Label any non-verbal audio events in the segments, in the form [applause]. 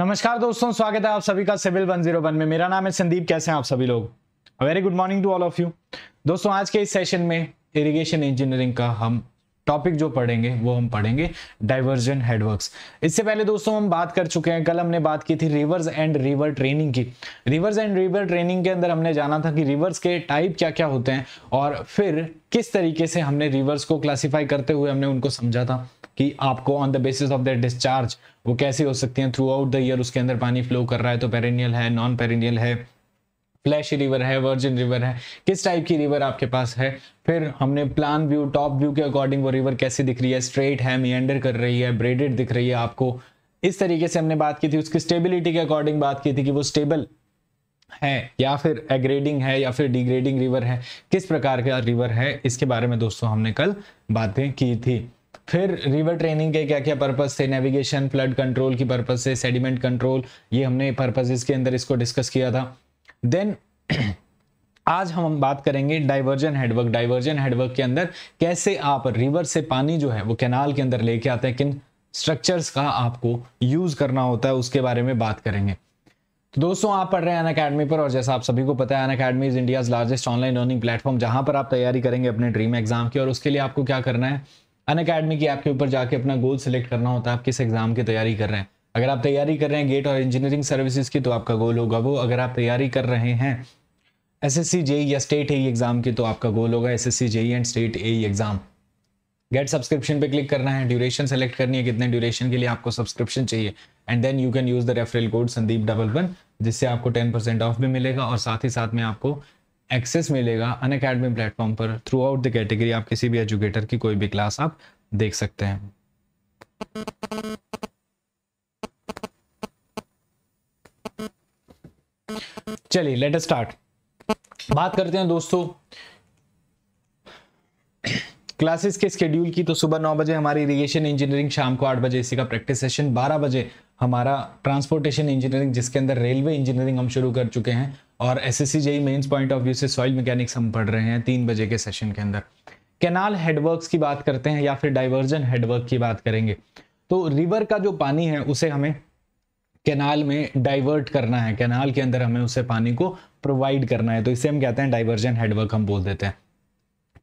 नमस्कार दोस्तों स्वागत है आप सभी का सिविल वन जीरो वन में मेरा नाम है संदीप कैसे हैं आप सभी लोग very good morning to all of you दोस्तों आज के इस सेशन में इरिगेशन इंजीनियरिंग का हम टॉपिक जो पढ़ेंगे वो हम पढ़ेंगे डाइवर्जन हेडवर्क्स इससे पहले दोस्तों हम बात कर चुके हैं कल हमने बात की थी रिवर्स एंड रिवर ट्रेनिंग की रिवर्स एंड रिवर ट्रेनिंग के अंदर हमने जाना था कि रिवर्स के टाइप क्या क्या होते हैं और फिर किस तरीके से हमने रिवर्स को क्लासीफाई करते हुए हमने उनको समझा था कि आपको on the basis of the discharge वो कैसे हो सकती हैं थ्रू आउट द ईयर उसके अंदर पानी फ्लो कर रहा है तो पेरेनियल है नॉन पेरेनियल है फ्लैशी रिवर है वर्जिन रिवर है किस टाइप की रिवर आपके पास है फिर हमने प्लान व्यू टॉप व्यू के अकॉर्डिंग वो रिवर कैसी दिख रही है स्ट्रेट है मियंडर कर रही है ब्रेडेड दिख रही है आपको इस तरीके से हमने बात की थी उसकी स्टेबिलिटी के अकॉर्डिंग बात की थी कि वो स्टेबल है या फिर एग्रेडिंग है या फिर डिग्रेडिंग रिवर है किस प्रकार का रिवर है इसके बारे में दोस्तों हमने कल बातें की थी फिर रिवर ट्रेनिंग के क्या क्या पर्पज थे नेविगेशन फ्लड कंट्रोल की पर्पज से सेडिमेंट कंट्रोल ये हमने पर्पजेज के अंदर इसको डिस्कस किया था देन [clears throat] आज हम बात करेंगे डाइवर्जन हेडवर्क डाइवर्जन हेडवर्क के अंदर कैसे आप रिवर से पानी जो है वो कैनाल के अंदर लेके आते हैं किन स्ट्रक्चर्स का आपको यूज करना होता है उसके बारे में बात करेंगे तो दोस्तों आप पढ़ रहे हैं अन अकेडमी पर और जैसा आप सभी को पता है Unacademy is India largest online learning platform जहां पर आप तैयारी करेंगे अपने ड्रीम एग्जाम की और उसके लिए आपको क्या करना है अन अकेडमी की ऐप के ऊपर जाके अपना गोल सेलेक्ट करना होता है आप किस एग्जाम की तैयारी कर रहे हैं अगर आप तैयारी कर रहे हैं गेट और इंजीनियरिंग सर्विसेज की तो आपका गोल होगा वो अगर आप तैयारी कर रहे हैं एस एस सी जेई या स्टेट ए एग्जाम की तो आपका गोल होगा S S C JE and state A exam get subscription पे क्लिक करना है ड्यूरेशन सेलेक्ट करनी है कितने ड्यूरेशन के लिए आपको सब्सक्रिप्शन चाहिए and then you can use the referral code Sandeep double one जिससे आपको टेन परसेंट ऑफ भी मिलेगा और साथ ही साथ में आपको एक्सेस मिलेगा अन अकेडमी प्लेटफॉर्म पर थ्रू आउट द कैटेगरी आप किसी भी एजुकेटर की कोई भी क्लास आप देख सकते हैं चलिए लेट स्टार्ट बात करते हैं दोस्तों क्लासेस के स्केड्यूल की तो सुबह नौ बजे हमारी इरिगेशन इंजीनियरिंग शाम को आठ बजे इसी का प्रैक्टिस सेशन बारह बजे हमारा ट्रांसपोर्टेशन इंजीनियरिंग जिसके अंदर रेलवे इंजीनियरिंग हम शुरू कर चुके हैं और S S C mains point of view से सॉइल मैकेनिक्स हम पढ़ रहे हैं तीन बजे के सेशन के अंदर कैनाल हेडवर्क की बात करते हैं या फिर डाइवर्जन हेडवर्क की बात करेंगे तो रिवर का जो पानी है उसे हमें कैनाल में डाइवर्ट करना है कैनाल के अंदर हमें उसे पानी को प्रोवाइड करना है तो इसे हम कहते हैं डाइवर्जन हेडवर्क हम बोल देते हैं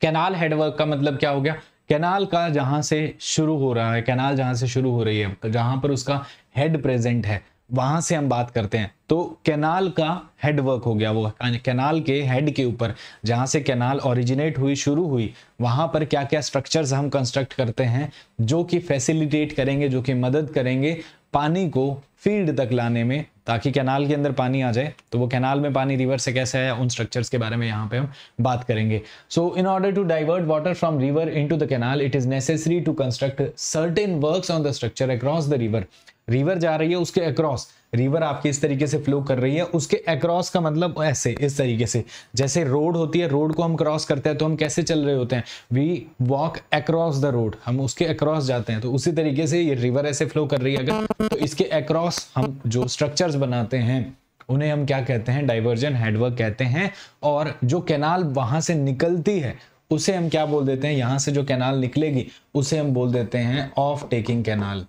कैनाल हेडवर्क का मतलब क्या हो गया कैनाल का जहां से शुरू हो रहा है कैनाल जहां से शुरू हो रही है जहां पर उसका हेड प्रेजेंट है वहां से हम बात करते हैं तो कैनाल का हेडवर्क हो गया वो कैनाल के हेड के ऊपर जहां से कैनाल ओरिजिनेट हुई शुरू हुई वहां पर क्या क्या स्ट्रक्चर्स हम कंस्ट्रक्ट करते हैं जो कि फैसिलिटेट करेंगे जो कि मदद करेंगे पानी को फील्ड तक लाने में ताकि कैनाल के अंदर पानी आ जाए तो वो कैनाल में पानी रिवर से कैसे है उन स्ट्रक्चर्स के बारे में यहाँ पे हम बात करेंगे so in order to divert water from river into the canal it is necessary to construct certain works on the structure across the river river जा रही है उसके अक्रॉस रिवर आपकी इस तरीके से फ्लो कर रही है उसके अक्रॉस का मतलब ऐसे इस तरीके से जैसे रोड होती है रोड को हम क्रॉस करते हैं तो हम कैसे चल रहे होते हैं we walk across the road हम उसके अक्रॉस जाते हैं तो उसी तरीके से ये रिवर ऐसे फ्लो कर रही है अगर तो इसके अक्रॉस हम जो स्ट्रक्चर्स बनाते हैं उन्हें हम क्या कहते हैं डाइवर्जन हेडवर्क कहते हैं और जो कैनाल वहां से निकलती है उसे हम क्या बोल देते हैं यहां से जो कैनाल निकलेगी उसे हम बोल देते हैं ऑफ टेकिंग कैनाल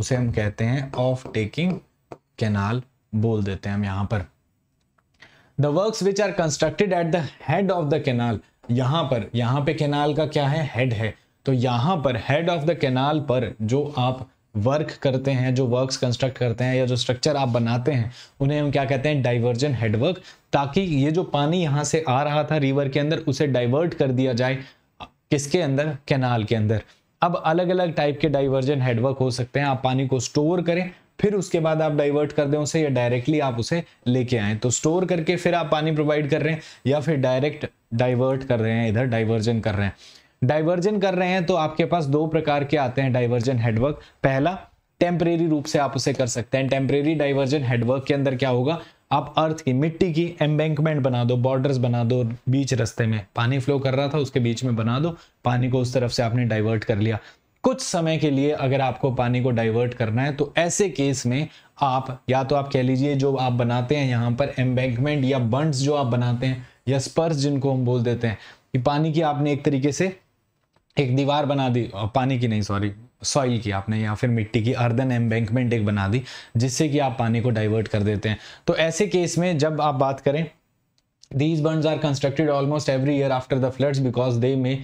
उसे हम कहते हैं ऑफ टेकिंग कैनाल बोल देते हैं हम यहां पर the work which are constructed at the head of the canal यहां पर यहां पे कैनाल का क्या है हेड है तो यहां पर हेड ऑफ द कैनाल पर जो आप वर्क करते हैं जो वर्क्स कंस्ट्रक्ट करते हैं या जो स्ट्रक्चर आप बनाते हैं उन्हें हम क्या कहते हैं डाइवर्जन हेडवर्क ताकि ये जो पानी यहां से आ रहा था रिवर के अंदर उसे डाइवर्ट कर दिया जाए किसके अंदर कैनाल के अंदर अब अलग अलग टाइप के डाइवर्जन हेडवर्क हो सकते हैं आप पानी को स्टोर करें फिर उसके बाद आप डाइवर्ट कर दें उसे या डायरेक्टली आप उसे लेके आए तो स्टोर करके फिर आप पानी प्रोवाइड कर रहे हैं या फिर डायरेक्ट डाइवर्ट कर रहे हैं इधर डाइवर्जन कर रहे हैं डाइवर्जन कर रहे हैं तो आपके पास दो प्रकार के आते हैं डाइवर्जन हेडवर्क पहला टेम्परेरी रूप से आप उसे कर सकते हैं टेम्परेरी डाइवर्जन हेडवर्क के अंदर क्या होगा आप अर्थ की मिट्टी की एम्बैंकमेंट बना दो बॉर्डर्स बना दो बीच रस्ते में पानी फ्लो कर रहा था उसके बीच में बना दो पानी को उस तरफ से आपने डाइवर्ट कर लिया कुछ समय के लिए अगर आपको पानी को डाइवर्ट करना है तो ऐसे केस में आप या तो आप कह लीजिए जो आप बनाते हैं यहाँ पर एम्बैंकमेंट या बंट्स जो आप बनाते हैं या स्पर्स जिनको हम बोल देते हैं कि पानी की आपने एक तरीके से एक दीवार बना दी पानी की नहीं सॉरी सॉइल की आपने या फिर मिट्टी की अर्दन एम्बैंकमेंट एक बना दी जिससे कि आप पानी को डाइवर्ट कर देते हैं तो ऐसे केस में जब आप बात करें these burn are constructed almost every year after the floods because they may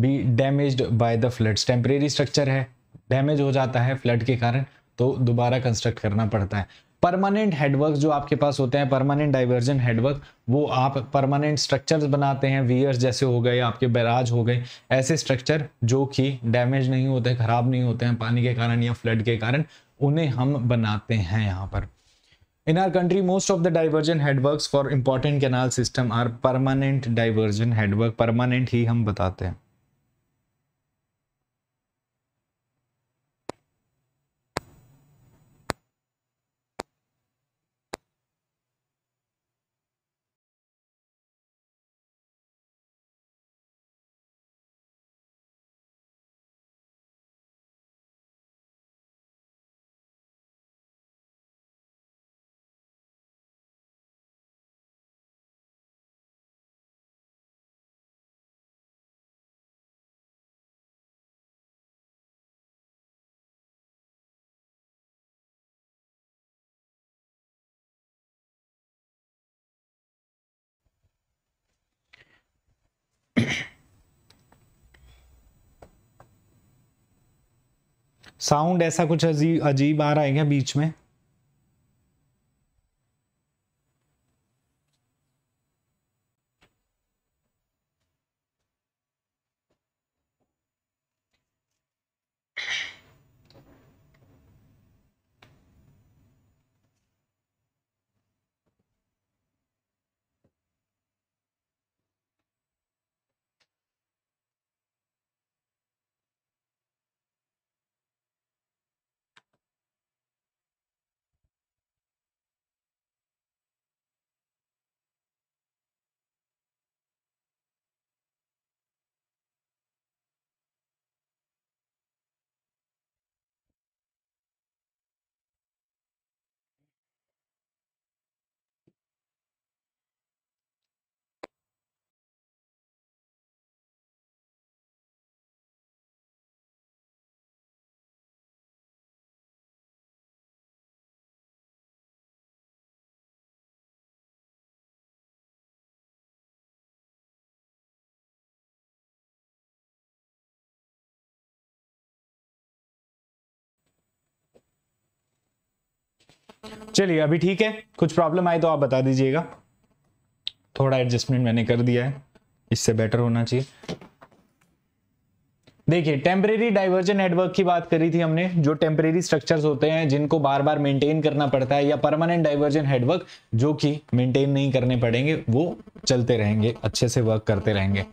be damaged by the floods temporary structure है डैमेज हो जाता है फ्लड के कारण तो दोबारा कंस्ट्रक्ट करना पड़ता है परमानेंट हेडवर्क जो आपके पास होते हैं परमानेंट डाइवर्जन हेडवर्क वो आप परमानेंट स्ट्रक्चर्स बनाते हैं वीयर्स जैसे हो गए आपके बैराज हो गए ऐसे स्ट्रक्चर जो कि डैमेज नहीं होते खराब नहीं होते हैं पानी के कारण या फ्लड के कारण उन्हें हम बनाते हैं यहाँ पर in our country most of the diversion headwork for important canal system are permanent diversion headwork permanent ही हम बताते हैं साउंड ऐसा कुछ अजीब अजीब आ रहा है क्या बीच में चलिए अभी ठीक है कुछ प्रॉब्लम आए तो आप बता दीजिएगा थोड़ा एडजस्टमेंट मैंने कर दिया है इससे बेटर होना चाहिए देखिए टेम्परेरी डाइवर्जन नेटवर्क की बात करी थी हमने जो टेम्परेरी स्ट्रक्चर्स होते हैं जिनको बार बार मेंटेन करना पड़ता है या परमानेंट डाइवर्जन हेडवर्क जो कि मेंटेन नहीं करने पड़ेंगे वो चलते रहेंगे अच्छे से वर्क करते रहेंगे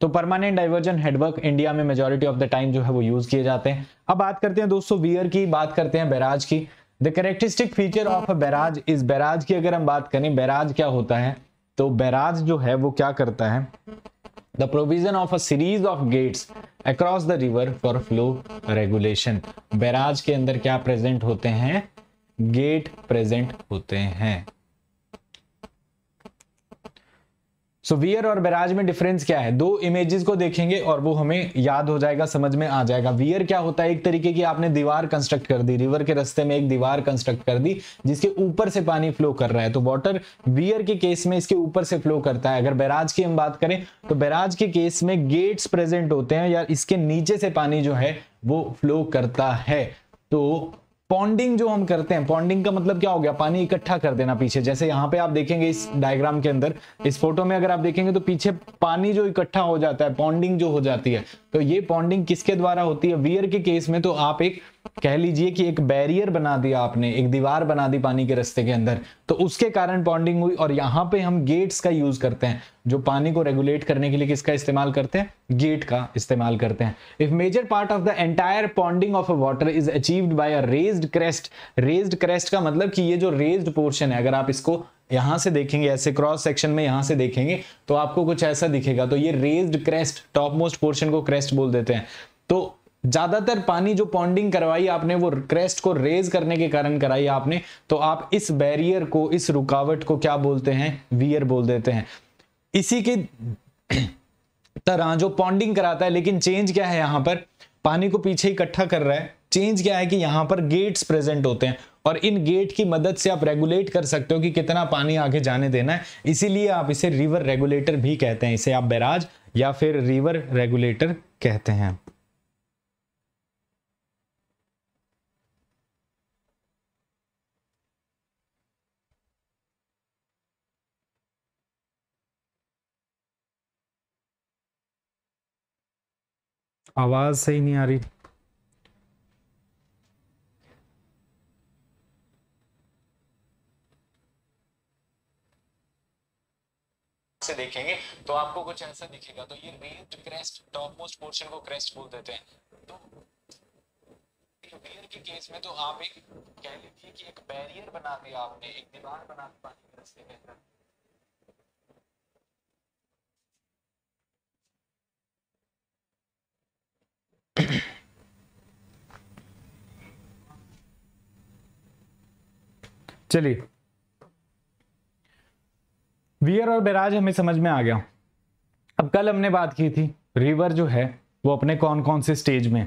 तो परमानेंट डाइवर्जन हेडवर्क इंडिया में मेजोरिटी ऑफ द टाइम जो है वो यूज किए जाते हैं अब बात करते हैं दोस्तों वियर की बात करते हैं बैराज की the characteristic feature of a barrage इस बैराज की अगर हम बात करें बैराज क्या होता है तो बैराज जो है वो क्या करता है the provision of a series of gates across the river for flow regulation barrage के अंदर क्या प्रेजेंट होते हैं गेट प्रेजेंट होते हैं सो वियर और बैराज में डिफरेंस क्या है दो इमेजेस को देखेंगे और वो हमें याद हो जाएगा समझ में आ जाएगा वियर क्या होता है एक तरीके की आपने दीवार कंस्ट्रक्ट कर दी रिवर के रस्ते में एक दीवार कंस्ट्रक्ट कर दी जिसके ऊपर से पानी फ्लो कर रहा है तो वाटर वियर के केस में इसके ऊपर से फ्लो करता है अगर बैराज की हम बात करें तो बैराज के केस में गेट्स प्रेजेंट होते हैं या इसके नीचे से पानी जो है वो फ्लो करता है तो पॉन्डिंग जो हम करते हैं पॉन्डिंग का मतलब क्या हो गया पानी इकट्ठा कर देना पीछे जैसे यहाँ पे आप देखेंगे इस डायग्राम के अंदर इस फोटो में अगर आप देखेंगे तो पीछे पानी जो इकट्ठा हो जाता है पॉन्डिंग जो हो जाती है तो ये पॉन्डिंग किसके द्वारा होती है वियर के केस में तो आप एक कह लीजिए कि एक बैरियर बना दिया आपने एक दीवार बना दी पानी के रस्ते के अंदर तो उसके कारण पॉन्डिंग हुई और यहां पे हम गेट्स का यूज करते हैं जो पानी को रेगुलेट करने के लिए किसका इस्तेमाल करते हैं गेट का इस्तेमाल करते हैं if major part of the entire ponding of a water is achieved by a raised crest raised crest का मतलब कि ये जो रेज्ड पोर्शन है अगर आप इसको यहां से देखेंगे ऐसे क्रॉस सेक्शन में यहां से देखेंगे तो आपको कुछ ऐसा दिखेगा तो ये raised crest topmost portion को क्रेस्ट बोल देते हैं तो ज्यादातर पानी जो पॉन्डिंग करवाई आपने वो क्रेस्ट को रेज करने के कारण कराई आपने तो आप इस बैरियर को इस रुकावट को क्या बोलते हैं वियर बोल देते हैं इसी के [clears throat] तरह जो पॉन्डिंग कराता है लेकिन चेंज क्या है यहां पर पानी को पीछे इकट्ठा कर रहा है चेंज क्या है कि यहां पर गेट्स प्रेजेंट होते हैं और इन गेट की मदद से आप रेगुलेट कर सकते हो कि कितना पानी आगे जाने देना है इसीलिए आप इसे रिवर रेगुलेटर भी कहते हैं इसे आप बैराज या फिर रिवर रेगुलेटर कहते हैं आवाज सही नहीं आ रही से देखेंगे तो आपको कुछ ऐसा दिखेगा तो ये rare crest topmost portion को क्रेस्ट बोल देते हैं तो रेयर के केस में तो आप एक कह लीजिए कि एक बैरियर बना दिया आपने एक दीवार बना दी पानी के रस्ते के अंदर चलिए वियर और बैराज हमें समझ में आ गया अब कल हमने बात की थी रिवर जो है वो अपने कौन कौन से स्टेज में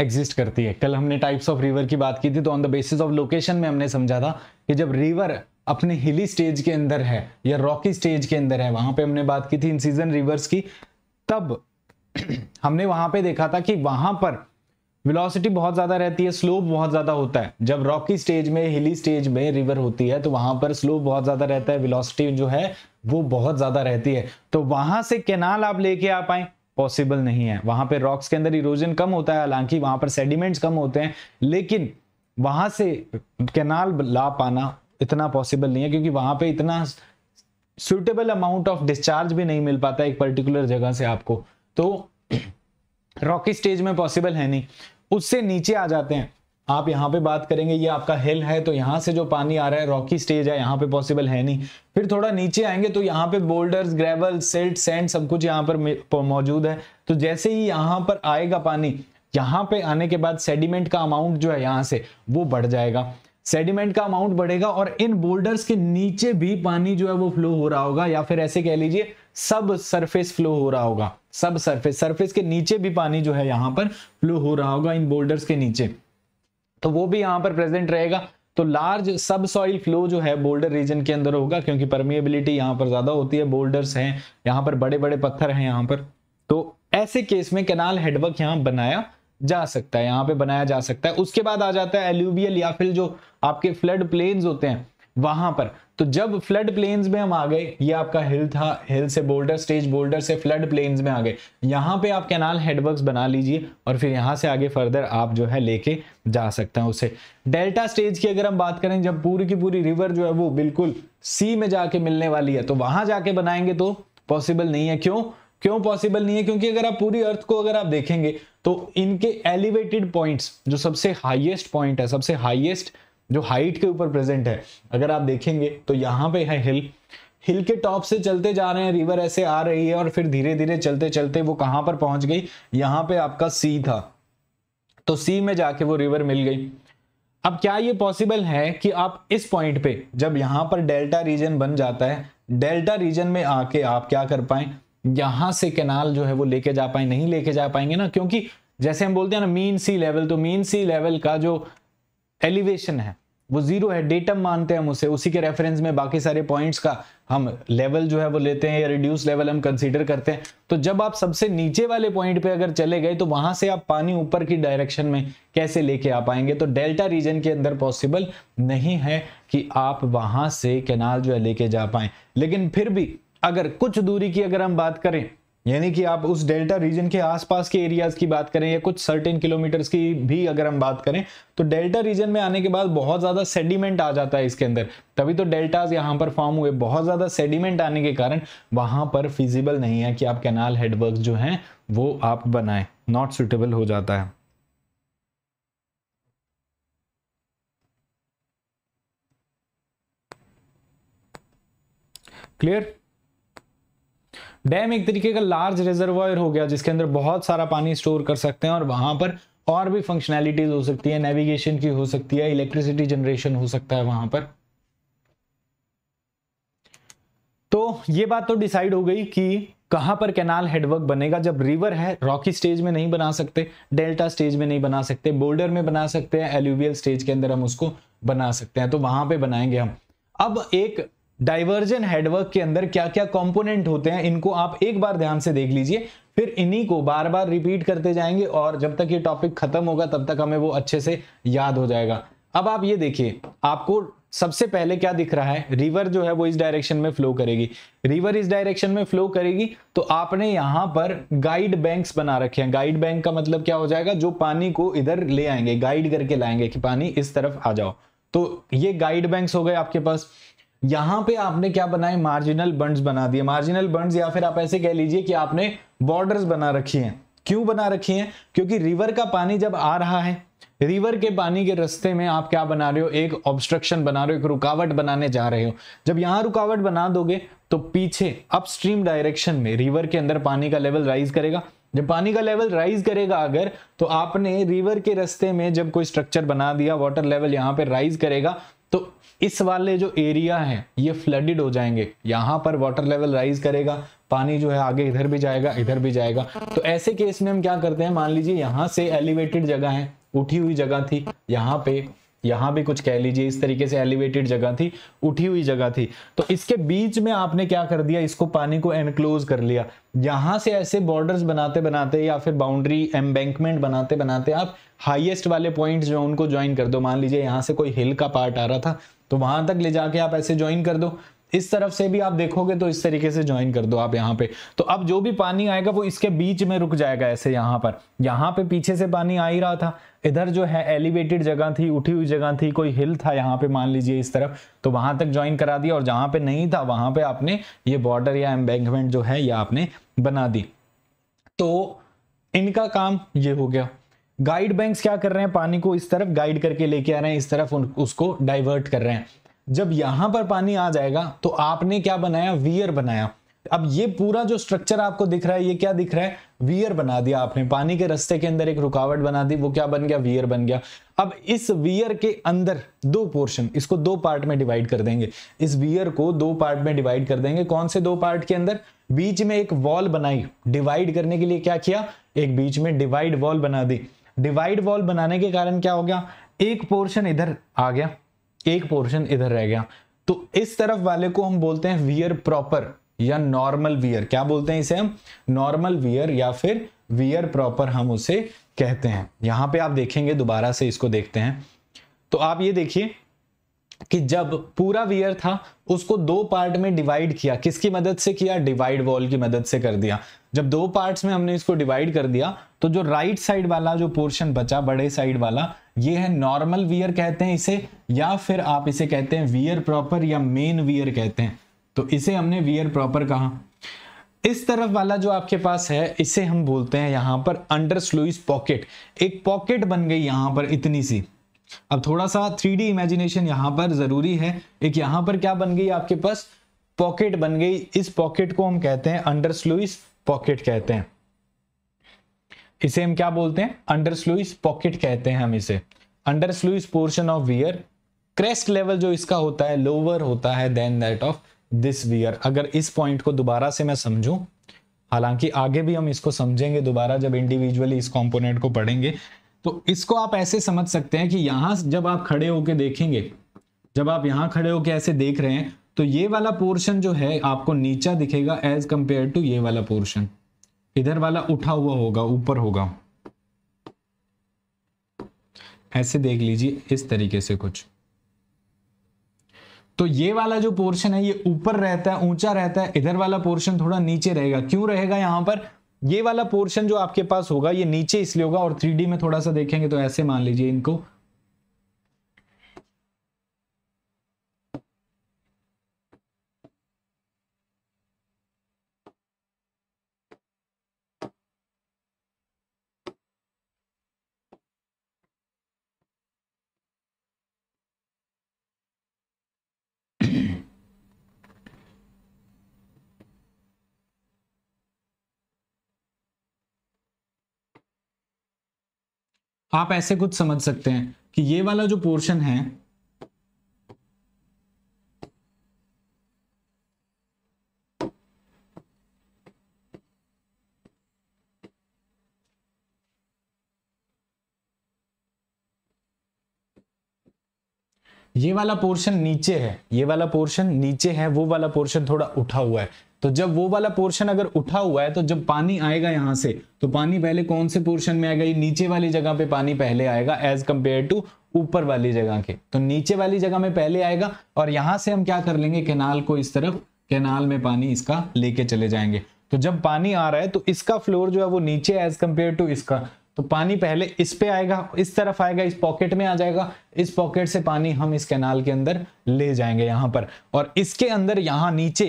एग्जिस्ट करती है कल हमने टाइप्स ऑफ रिवर की बात की थी तो on the basis of location में हमने समझा था कि जब रिवर अपने हिली स्टेज के अंदर है या रॉकी स्टेज के अंदर है वहां पे हमने बात की थी इन सीजन रिवर्स की तब [clears throat] हमने वहां पे देखा था कि वहां पर वेलोसिटी बहुत ज़्यादा रहती है स्लोप बहुत ज़्यादा होता है जब रॉकी स्टेज में हिली स्टेज में रिवर होती है तो वहां पर स्लोप बहुत ज़्यादा रहता है वेलोसिटी जो है वो बहुत ज़्यादा रहती है तो वहां से केनाल आप लेके आ पाए पॉसिबल नहीं है वहां पर रॉक्स के अंदर इरोजन कम होता है हालांकि वहां पर सेडिमेंट्स कम होते हैं लेकिन वहां से केनाल ला पाना इतना पॉसिबल नहीं है क्योंकि वहां पर इतना सुटेबल अमाउंट ऑफ डिस्चार्ज भी नहीं मिल पाता एक पर्टिकुलर जगह से आपको तो रॉकी [clears throat] स्टेज में पॉसिबल है नहीं उससे नीचे आ जाते हैं आप यहाँ पे बात करेंगे ये आपका हिल है तो यहाँ से जो पानी आ रहा है रॉकी स्टेज है यहाँ पे पॉसिबल है नहीं फिर थोड़ा नीचे आएंगे तो यहाँ पे बोल्डर्स ग्रेवल सिल्ट सैंड सब कुछ यहाँ पर मौजूद है तो जैसे ही यहाँ पर आएगा पानी यहाँ पे आने के बाद सेडिमेंट का अमाउंट जो है यहाँ से वो बढ़ जाएगा सेडिमेंट का अमाउंट बढ़ेगा और इन बोल्डर्स के नीचे भी पानी जो है वो फ्लो हो रहा होगा या फिर ऐसे कह लीजिए सब सरफेस फ्लो हो रहा होगा सब सरफेस सरफेस के नीचे भी पानी जो है यहाँ पर फ्लो हो रहा होगा इन बोल्डर्स के नीचे तो वो भी यहाँ पर प्रेजेंट रहेगा तो लार्ज सब सॉइल फ्लो जो है बोल्डर रीजन के अंदर होगा क्योंकि परमिएबिलिटी यहां पर ज्यादा होती है बोल्डर्स हैं यहां पर बड़े बड़े पत्थर हैं यहां पर तो ऐसे केस में कैनाल हेडवर्क यहां बनाया जा सकता है यहां पे बनाया जा सकता है उसके बाद आ जाता है एल्यूबियल या फिर जो आपके फ्लड प्लेन्स होते हैं वहां पर तो जब फ्लड प्लेन्स में हम आ गए ये आपका हिल था हिल से बोल्डर स्टेज बोल्डर से फ्लड प्लेन्स में आ गए यहाँ पे आप कैनाल हेडवर्क बना लीजिए और फिर यहाँ से आगे फर्दर आप जो है लेके जा सकते हैं उसे डेल्टा स्टेज की अगर हम बात करें जब पूरी की पूरी रिवर जो है वो बिल्कुल सी में जाके मिलने वाली है तो वहां जाके बनाएंगे तो पॉसिबल नहीं है क्यों क्यों पॉसिबल नहीं है क्योंकि अगर आप पूरी अर्थ को अगर आप देखेंगे तो इनके एलिवेटेड पॉइंट्स जो सबसे हाईएस्ट पॉइंट है सबसे हाईएस्ट जो हाइट के ऊपर प्रेजेंट है अगर आप देखेंगे तो यहाँ पे है हिल हिल के टॉप से चलते जा रहे हैं रिवर ऐसे आ रही है और फिर धीरे धीरे चलते चलते वो कहां पर पहुंच गई यहां पे आपका सी था तो सी में जाके वो रिवर मिल गई अब क्या ये पॉसिबल है कि आप इस पॉइंट पे जब यहां पर डेल्टा रीजन बन जाता है डेल्टा रीजन में आके आप क्या कर पाए यहां से कैनाल जो है वो लेके जा पाए नहीं लेके जा पाएंगे ना क्योंकि जैसे हम बोलते हैं ना मीन सी लेवल तो मीन सी लेवल का जो एलिवेशन है वो जीरो है डेटम मानते हैं हम उसे उसी के रेफरेंस में बाकी सारे पॉइंट्स का हम लेवल जो है वो लेते हैं या रिड्यूस लेवल हम कंसीडर करते हैं तो जब आप सबसे नीचे वाले पॉइंट पे अगर चले गए तो वहां से आप पानी ऊपर की डायरेक्शन में कैसे लेके आ पाएंगे तो डेल्टा रीजन के अंदर पॉसिबल नहीं है कि आप वहां से कैनाल जो है लेके जा पाए लेकिन फिर भी अगर कुछ दूरी की अगर हम बात करें यानी कि आप उस डेल्टा रीजन के आसपास के एरियाज की बात करें या कुछ सर्टेन किलोमीटर्स की भी अगर हम बात करें तो डेल्टा रीजन में आने के बाद बहुत ज्यादा सेडिमेंट आ जाता है इसके अंदर तभी तो डेल्टाज यहाँ पर फॉर्म हुए बहुत ज्यादा सेडिमेंट आने के कारण वहां पर फिजिबल नहीं है कि आप कैनाल हेडवर्क जो है वो आप बनाए नॉट सुटेबल हो जाता है क्लियर डैम एक तरीके का लार्ज रिजर्वायर हो गया जिसके अंदर बहुत सारा पानी स्टोर कर सकते हैं और वहां पर और भी फंक्शनैलिटीज हो सकती है नेविगेशन की हो सकती है इलेक्ट्रिसिटी जनरेशन हो सकता है वहां पर तो ये बात तो डिसाइड हो गई कि कहां पर कैनाल हेडवर्क बनेगा जब रिवर है रॉकी स्टेज में नहीं बना सकते डेल्टा स्टेज में नहीं बना सकते बोल्डर में बना सकते हैं एल्यूवियल स्टेज के अंदर हम उसको बना सकते हैं तो वहां पे बनाएंगे हम अब एक डाइवर्जन हेडवर्क के अंदर क्या क्या कंपोनेंट होते हैं इनको आप एक बार ध्यान से देख लीजिए फिर इन्हीं को बार बार रिपीट करते जाएंगे और जब तक ये टॉपिक खत्म होगा तब तक हमें वो अच्छे से याद हो जाएगा अब आप ये देखिए आपको सबसे पहले क्या दिख रहा है रिवर जो है वो इस डायरेक्शन में फ्लो करेगी रिवर इस डायरेक्शन में फ्लो करेगी तो आपने यहां पर गाइड बैंक्स बना रखे हैं गाइड बैंक का मतलब क्या हो जाएगा जो पानी को इधर ले आएंगे गाइड करके लाएंगे कि पानी इस तरफ आ जाओ तो ये गाइड बैंक्स हो गए आपके पास यहां पे आपने क्या बनाए मार्जिनल बंड्स बना दिए मार्जिनल बंड्स या फिर आप ऐसे कह लीजिए कि आपने बॉर्डर्स बना रखी हैं क्यों बना रखी हैं क्योंकि रिवर का पानी जब आ रहा है रिवर के पानी के रस्ते में आप क्या बना रहे हो एक ऑब्स्ट्रक्शन बना रहे हो एक रुकावट बनाने जा रहे हो जब यहां रुकावट बना दोगे तो पीछे अपस्ट्रीम डायरेक्शन में रिवर के अंदर पानी का लेवल राइज करेगा जब पानी का लेवल राइज करेगा अगर तो आपने रिवर के रस्ते में जब कोई स्ट्रक्चर बना दिया वाटर लेवल यहां पे राइज करेगा तो इस वाले जो एरिया है ये फ्लडेड हो जाएंगे यहां पर वाटर लेवल राइज करेगा पानी जो है आगे इधर भी जाएगा इधर भी जाएगा तो ऐसे केस में हम क्या करते हैं मान लीजिए यहां से एलिवेटेड जगह है उठी हुई जगह थी यहां पे यहां भी कुछ कह लीजिए इस तरीके से एलिवेटेड जगह थी उठी हुई जगह थी तो इसके बीच में आपने क्या कर दिया इसको पानी को एनक्लोज कर लिया यहां से ऐसे बॉर्डर्स बनाते बनाते या फिर बाउंड्री एम्बैंकमेंट बनाते बनाते आप हाईएस्ट वाले पॉइंट्स जो उनको ज्वाइन कर दो मान लीजिए यहाँ से कोई हिल का पार्ट आ रहा था तो वहां तक ले जाके आप ऐसे ज्वाइन कर दो इस तरफ से भी आप देखोगे तो इस तरीके से ज्वाइन कर दो आप यहाँ पे तो अब जो भी पानी आएगा वो इसके बीच में रुक जाएगा ऐसे यहाँ पर यहाँ पे पीछे से पानी आ ही रहा था इधर जो है एलिवेटेड जगह थी उठी हुई जगह थी कोई हिल था यहाँ पे मान लीजिए इस तरफ तो वहां तक ज्वाइन करा दिया और जहां पे नहीं था वहां पे आपने ये बॉर्डर या एम्बैंकमेंट जो है ये आपने बना दी तो इनका काम ये हो गया गाइड बैंक्स क्या कर रहे हैं पानी को इस तरफ गाइड करके लेके आ रहे हैं इस तरफ उसको डाइवर्ट कर रहे हैं जब यहां पर पानी आ जाएगा तो आपने क्या बनाया वियर बनाया अब ये पूरा जो स्ट्रक्चर आपको दिख रहा है ये क्या दिख रहा है वियर बना दिया आपने पानी के रस्ते के अंदर एक रुकावट बना दी वो क्या बन गया वियर बन गया अब इस वियर के अंदर दो पोर्शन इसको दो पार्ट में डिवाइड कर देंगे इस वियर को दो पार्ट में डिवाइड कर देंगे कौन से दो पार्ट के अंदर बीच में एक वॉल बनाई डिवाइड करने के लिए क्या किया एक बीच में डिवाइड वॉल बना दी डिवाइड वॉल बनाने के कारण क्या हो गया एक पोर्शन इधर आ गया एक पोर्शन इधर रह गया तो इस तरफ वाले को हम बोलते हैं वियर प्रॉपर या नॉर्मल वियर क्या बोलते हैं इसे हम नॉर्मल वियर या फिर वियर प्रॉपर हम उसे कहते हैं यहां पे आप देखेंगे दोबारा से इसको देखते हैं तो आप ये देखिए कि जब पूरा वियर था उसको दो पार्ट में डिवाइड किया किसकी मदद से किया डिवाइड वॉल की मदद से कर दिया जब दो पार्ट्स में हमने इसको डिवाइड कर दिया तो जो राइट right साइड वाला जो पोर्शन बचा बड़े साइड वाला ये है नॉर्मल वियर कहते हैं इसे या फिर आप इसे कहते हैं वियर प्रॉपर या मेन वियर कहते हैं तो इसे हमने वियर प्रॉपर कहा इस तरफ वाला जो आपके पास है इसे हम बोलते हैं यहां पर अंडर स्लुइस पॉकेट एक पॉकेट बन गई यहां पर इतनी सी अब थोड़ा सा थ्री डी इमेजिनेशन यहाँ पर ज़रूरी है एक यहाँ पर क्या बन गई आपके पास पॉकेट बन गई इस पॉकेट को हम कहते हैं अंडर स्लुइस पॉकेट कहते हैं इसे हम क्या बोलते हैं अंडर स्लुइस पॉकेट कहते हैं हम इसे under sluice portion of weir crest level जो इसका होता है लोअर होता है then that of this weir अगर इस पॉइंट को दोबारा से मैं समझूं हालांकि आगे भी हम इसको समझेंगे दोबारा जब इंडिविजुअली इस कॉम्पोनेंट को पढ़ेंगे तो इसको आप ऐसे समझ सकते हैं कि यहां जब आप खड़े होके देखेंगे जब आप यहां खड़े होके ऐसे देख रहे हैं तो ये वाला पोर्शन जो है आपको नीचा दिखेगा एज कंपेयर टू ये वाला पोर्शन इधर वाला उठा हुआ होगा ऊपर होगा ऐसे देख लीजिए इस तरीके से कुछ तो ये वाला जो पोर्शन है ये ऊपर रहता है ऊंचा रहता है इधर वाला पोर्शन थोड़ा नीचे रहेगा क्यों रहेगा यहां पर ये वाला पोर्शन जो आपके पास होगा ये नीचे इसलिए होगा और थ्री में थोड़ा सा देखेंगे तो ऐसे मान लीजिए इनको आप ऐसे कुछ समझ सकते हैं कि ये वाला जो पोर्शन है ये वाला पोर्शन नीचे है ये वाला पोर्शन नीचे है वो वाला पोर्शन थोड़ा उठा हुआ है तो जब वो वाला पोर्शन अगर उठा हुआ है तो जब पानी आएगा यहां से तो पानी पहले कौन से पोर्शन में आएगा ये नीचे वाली जगह पे पानी पहले आएगा एज कंपेयर टू ऊपर वाली जगह के तो नीचे वाली जगह में पहले आएगा और यहां से हम क्या कर लेंगे केनाल को इस तरफ केनाल में पानी इसका लेके चले जाएंगे तो जब पानी आ रहा है तो इसका फ्लोर जो है वो नीचे एज कंपेयर टू इसका तो पानी पहले इस पे आएगा इस तरफ आएगा इस पॉकेट में आ जाएगा इस पॉकेट से पानी हम इस कैनाल के अंदर ले जाएंगे यहां पर और इसके अंदर यहां नीचे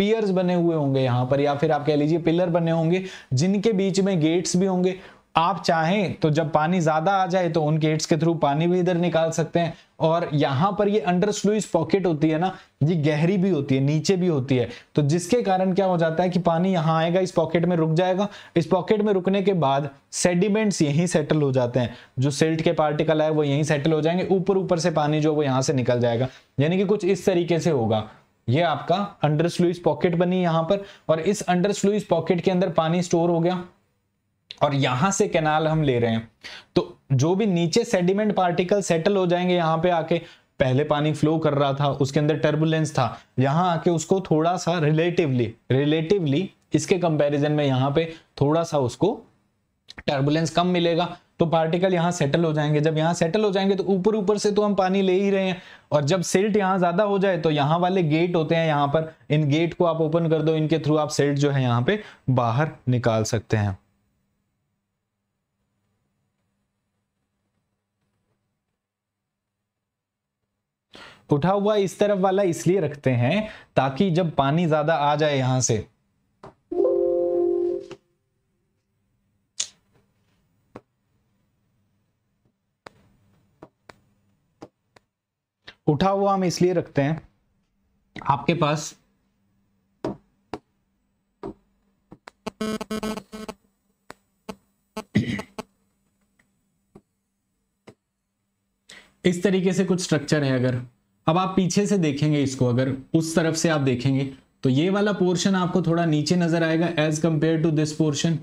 पियर्स बने हुए होंगे यहां पर या फिर आप कह लीजिए पिलर बने होंगे जिनके बीच में गेट्स भी होंगे आप चाहें तो जब पानी ज्यादा आ जाए तो उन गेट्स के थ्रू पानी भी इधर निकाल सकते हैं और यहाँ पर ये अंडर स्लूज पॉकेट होती है ना ये गहरी भी होती है नीचे भी होती है तो जिसके कारण क्या हो जाता है कि पानी यहाँ आएगा इस पॉकेट में रुक जाएगा इस पॉकेट में रुकने के बाद सेडिमेंट्स यहीं सेटल हो जाते हैं जो सिल्ट के पार्टिकल है वो यहीं सेटल हो जाएंगे ऊपर ऊपर से पानी जो वो यहाँ से निकल जाएगा यानी कि कुछ इस तरीके से होगा ये आपका अंडर स्लूज पॉकेट बनी यहां पर और इस अंडर स्लूज पॉकेट के अंदर पानी स्टोर हो गया और यहां से कैनाल हम ले रहे हैं तो जो भी नीचे सेडिमेंट पार्टिकल सेटल हो जाएंगे यहां पे आके पहले पानी फ्लो कर रहा था उसके अंदर टर्बुलेंस था यहां आके उसको थोड़ा सा रिलेटिवली रिलेटिवली इसके कंपैरिजन में यहां पे थोड़ा सा उसको टर्बुलेंस कम मिलेगा तो पार्टिकल यहाँ सेटल हो जाएंगे जब यहाँ सेटल हो जाएंगे तो ऊपर ऊपर से तो हम पानी ले ही रहे हैं और जब सिल्ट यहाँ ज़्यादा हो जाए तो यहाँ वाले गेट होते हैं यहाँ पर इन गेट को आप ओपन कर दो इनके थ्रू आप सिल्ट जो है यहाँ पे बाहर निकाल सकते हैं उठा हुआ इस तरफ वाला इसलिए रखते हैं ताकि जब पानी ज़्यादा आ जाए यहां से उठा हुआ हम इसलिए रखते हैं आपके पास इस तरीके से कुछ स्ट्रक्चर है अगर अब आप पीछे से देखेंगे इसको अगर उस तरफ से आप देखेंगे तो ये वाला पोर्शन आपको थोड़ा नीचे नजर आएगा as compare to this portion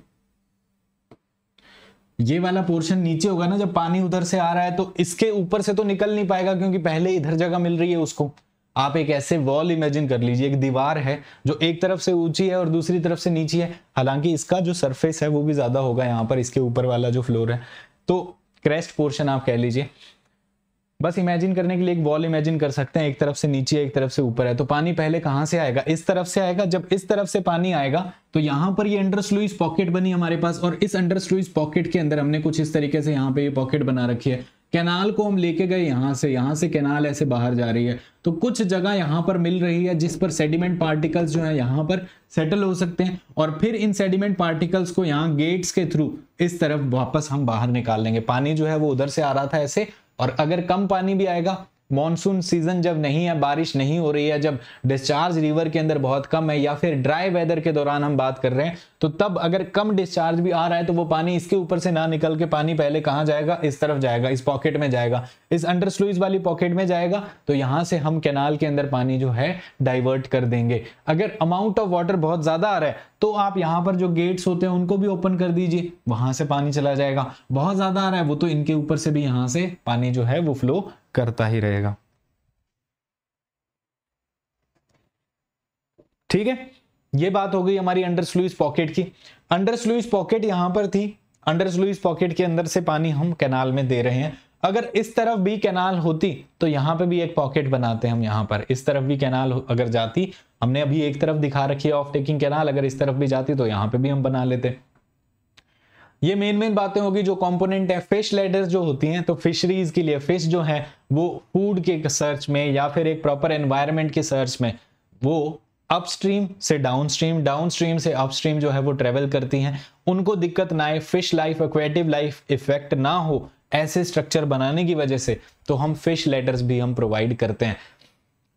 ये वाला पोर्शन नीचे होगा ना जब पानी उधर से आ रहा है तो इसके ऊपर से तो निकल नहीं पाएगा क्योंकि पहले इधर जगह मिल रही है उसको आप एक ऐसे वॉल इमेजिन कर लीजिए एक दीवार है जो एक तरफ से ऊंची है और दूसरी तरफ से नीची है हालांकि इसका जो सरफेस है वो भी ज्यादा होगा यहाँ पर इसके ऊपर वाला जो फ्लोर है तो क्रेस्ट पोर्शन आप कह लीजिए बस इमेजिन करने के लिए एक वॉल इमेजिन कर सकते हैं एक तरफ से नीचे एक तरफ से ऊपर है तो पानी पहले कहां से आएगा इस तरफ से आएगा जब इस तरफ से पानी आएगा तो यहां पर ये अंडर पॉकेट बनी हमारे पास और इस अंडर पॉकेट के अंदर हमने कुछ इस तरीके से यहाँ पे ये पॉकेट बना रखी है कैनाल को हम लेके गए यहां से यहां से कैनाल ऐसे बाहर जा रही है तो कुछ जगह यहाँ पर मिल रही है जिस पर सेडिमेंट पार्टिकल्स जो है यहाँ पर सेटल हो सकते हैं और फिर इन सेडिमेंट पार्टिकल्स को यहाँ गेट्स के थ्रू इस तरफ वापस हम बाहर निकाल लेंगे पानी जो है वो उधर से आ रहा था ऐसे और अगर कम पानी भी आएगा मॉनसून सीजन जब नहीं है बारिश नहीं हो रही है जब डिस्चार्ज रिवर के अंदर बहुत कम है या फिर ड्राई वेदर के दौरान हम बात कर रहे हैं तो तब अगर कम डिस्चार्ज भी आ रहा है तो वो पानी इसके ऊपर से ना निकल के पानी पहले कहाँ जाएगा इस तरफ जाएगा इस पॉकेट में जाएगा इस अंडर स्लूज वाली पॉकेट में जाएगा तो यहाँ से हम कैनाल के अंदर पानी जो है डाइवर्ट कर देंगे अगर अमाउंट ऑफ वाटर बहुत ज़्यादा आ रहा है तो आप यहाँ पर जो गेट्स होते हैं उनको भी ओपन कर दीजिए वहां से पानी चला जाएगा बहुत ज़्यादा आ रहा है वो तो इनके ऊपर से भी यहाँ से पानी जो है वो फ्लो करता ही रहेगा ठीक है ये बात हो गई हमारी अंडर स्लूइस पॉकेट की अंडर स्लूइस पॉकेट यहां पर थी अंडर स्लूइस पॉकेट के अंदर से पानी हम कैनाल में दे रहे हैं अगर इस तरफ भी कैनाल होती तो यहां पे भी एक पॉकेट बनाते हम यहां पर इस तरफ भी कैनाल अगर जाती हमने अभी एक तरफ दिखा रखी है ऑफ टेकिंग कैनाल अगर इस तरफ भी जाती तो यहां पे भी हम बना लेते हैं ये मेन मेन बातें होगी जो कंपोनेंट है फिश लेडर्स जो होती हैं तो फिशरीज के लिए फिश जो है वो फूड के सर्च में या फिर एक प्रॉपर एनवायरमेंट के सर्च में वो अपस्ट्रीम से डाउनस्ट्रीम डाउनस्ट्रीम से अपस्ट्रीम जो है वो ट्रेवल करती हैं उनको दिक्कत ना आए fish life aquatic life effect ना हो ऐसे स्ट्रक्चर बनाने की वजह से तो हम फिश लेटर्स भी हम प्रोवाइड करते हैं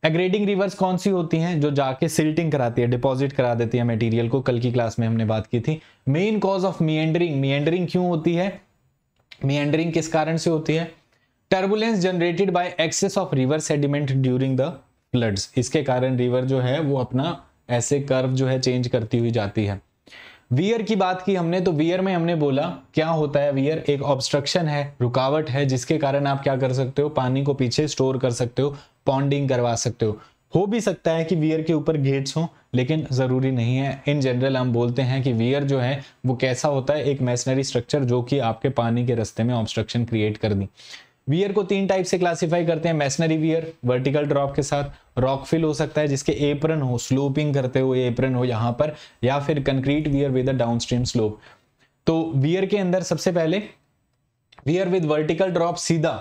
एग्रेडिंग रिवर्स कौन सी होती हैं जो जाके सिल्टिंग कराती है डिपॉजिट करा देती है मटेरियल को कल की क्लास में हमने बात की थी main cause of meandering meandering क्यों होती है मियंडरिंग किस कारण से होती है turbulence generated by excess of river sediment during the floods इसके कारण रिवर जो है वो अपना ऐसे कर्व जो है चेंज करती हुई जाती है वियर की बात की हमने तो वियर में हमने बोला क्या होता है वियर एक ऑब्स्ट्रक्शन है रुकावट है जिसके कारण आप क्या कर सकते हो पानी को पीछे स्टोर कर सकते हो पॉन्डिंग करवा सकते हो हो भी सकता है कि वियर के ऊपर गेट्स हो लेकिन ज़रूरी नहीं है इन जनरल हम बोलते हैं कि वियर जो है वो कैसा होता है एक मैसनरी स्ट्रक्चर जो कि आपके पानी के रस्ते में ऑब्स्ट्रक्शन क्रिएट कर दी वियर को तीन टाइप से क्लासिफाई करते हैं मैसनरी वियर वर्टिकल ड्रॉप के साथ रॉक फिल हो सकता है जिसके एप्रन हो स्लोपिंग करते हुए एप्रन हो यहाँ पर या फिर concrete weir with downstream slope तो वियर के अंदर सबसे पहले वियर विद वर्टिकल ड्रॉप सीधा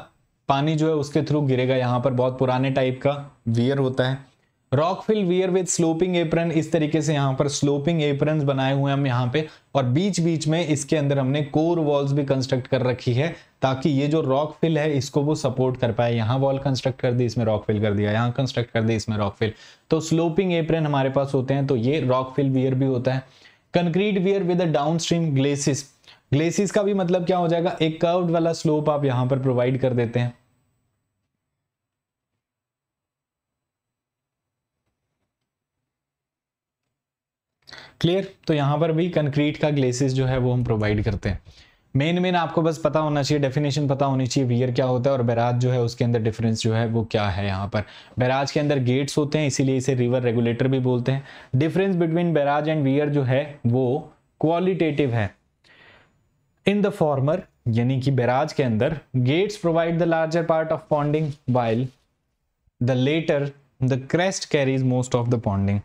पानी जो है उसके थ्रू गिरेगा यहाँ पर बहुत पुराने टाइप का वियर होता है rock fill weir with sloping apron इस तरीके से यहाँ पर स्लोपिंग एप्रन बनाए हुए हम यहाँ पे और बीच बीच में इसके अंदर हमने कोर वॉल्स भी कंस्ट्रक्ट कर रखी है ताकि ये जो रॉक फिल है इसको वो सपोर्ट कर पाए यहाँ वॉल कंस्ट्रक्ट कर दी इसमें रॉक फिल कर दिया यहाँ कंस्ट्रक्ट कर दी इसमें रॉक फिल तो स्लोपिंग एप्रन हमारे पास होते हैं तो ये रॉक फिल वियर भी होता है concrete weir with downstream glacis glacis का भी मतलब क्या हो जाएगा एक कर्व्ड वाला स्लोप आप यहाँ पर प्रोवाइड कर देते हैं क्लियर तो यहाँ पर भी कंक्रीट का ग्लेसेस जो है वो हम प्रोवाइड करते हैं मेन मेन आपको बस पता होना चाहिए डेफिनेशन पता होनी चाहिए वियर क्या होता है और बैराज जो है उसके अंदर डिफरेंस जो है वो क्या है यहाँ पर बैराज के अंदर गेट्स होते हैं इसीलिए इसे रिवर रेगुलेटर भी बोलते हैं difference between barrage and weir जो है वो क्वालिटेटिव है इन द फॉर्मर यानी कि बैराज के अंदर gates provide the larger part of ponding while the latter the crest carries most of the ponding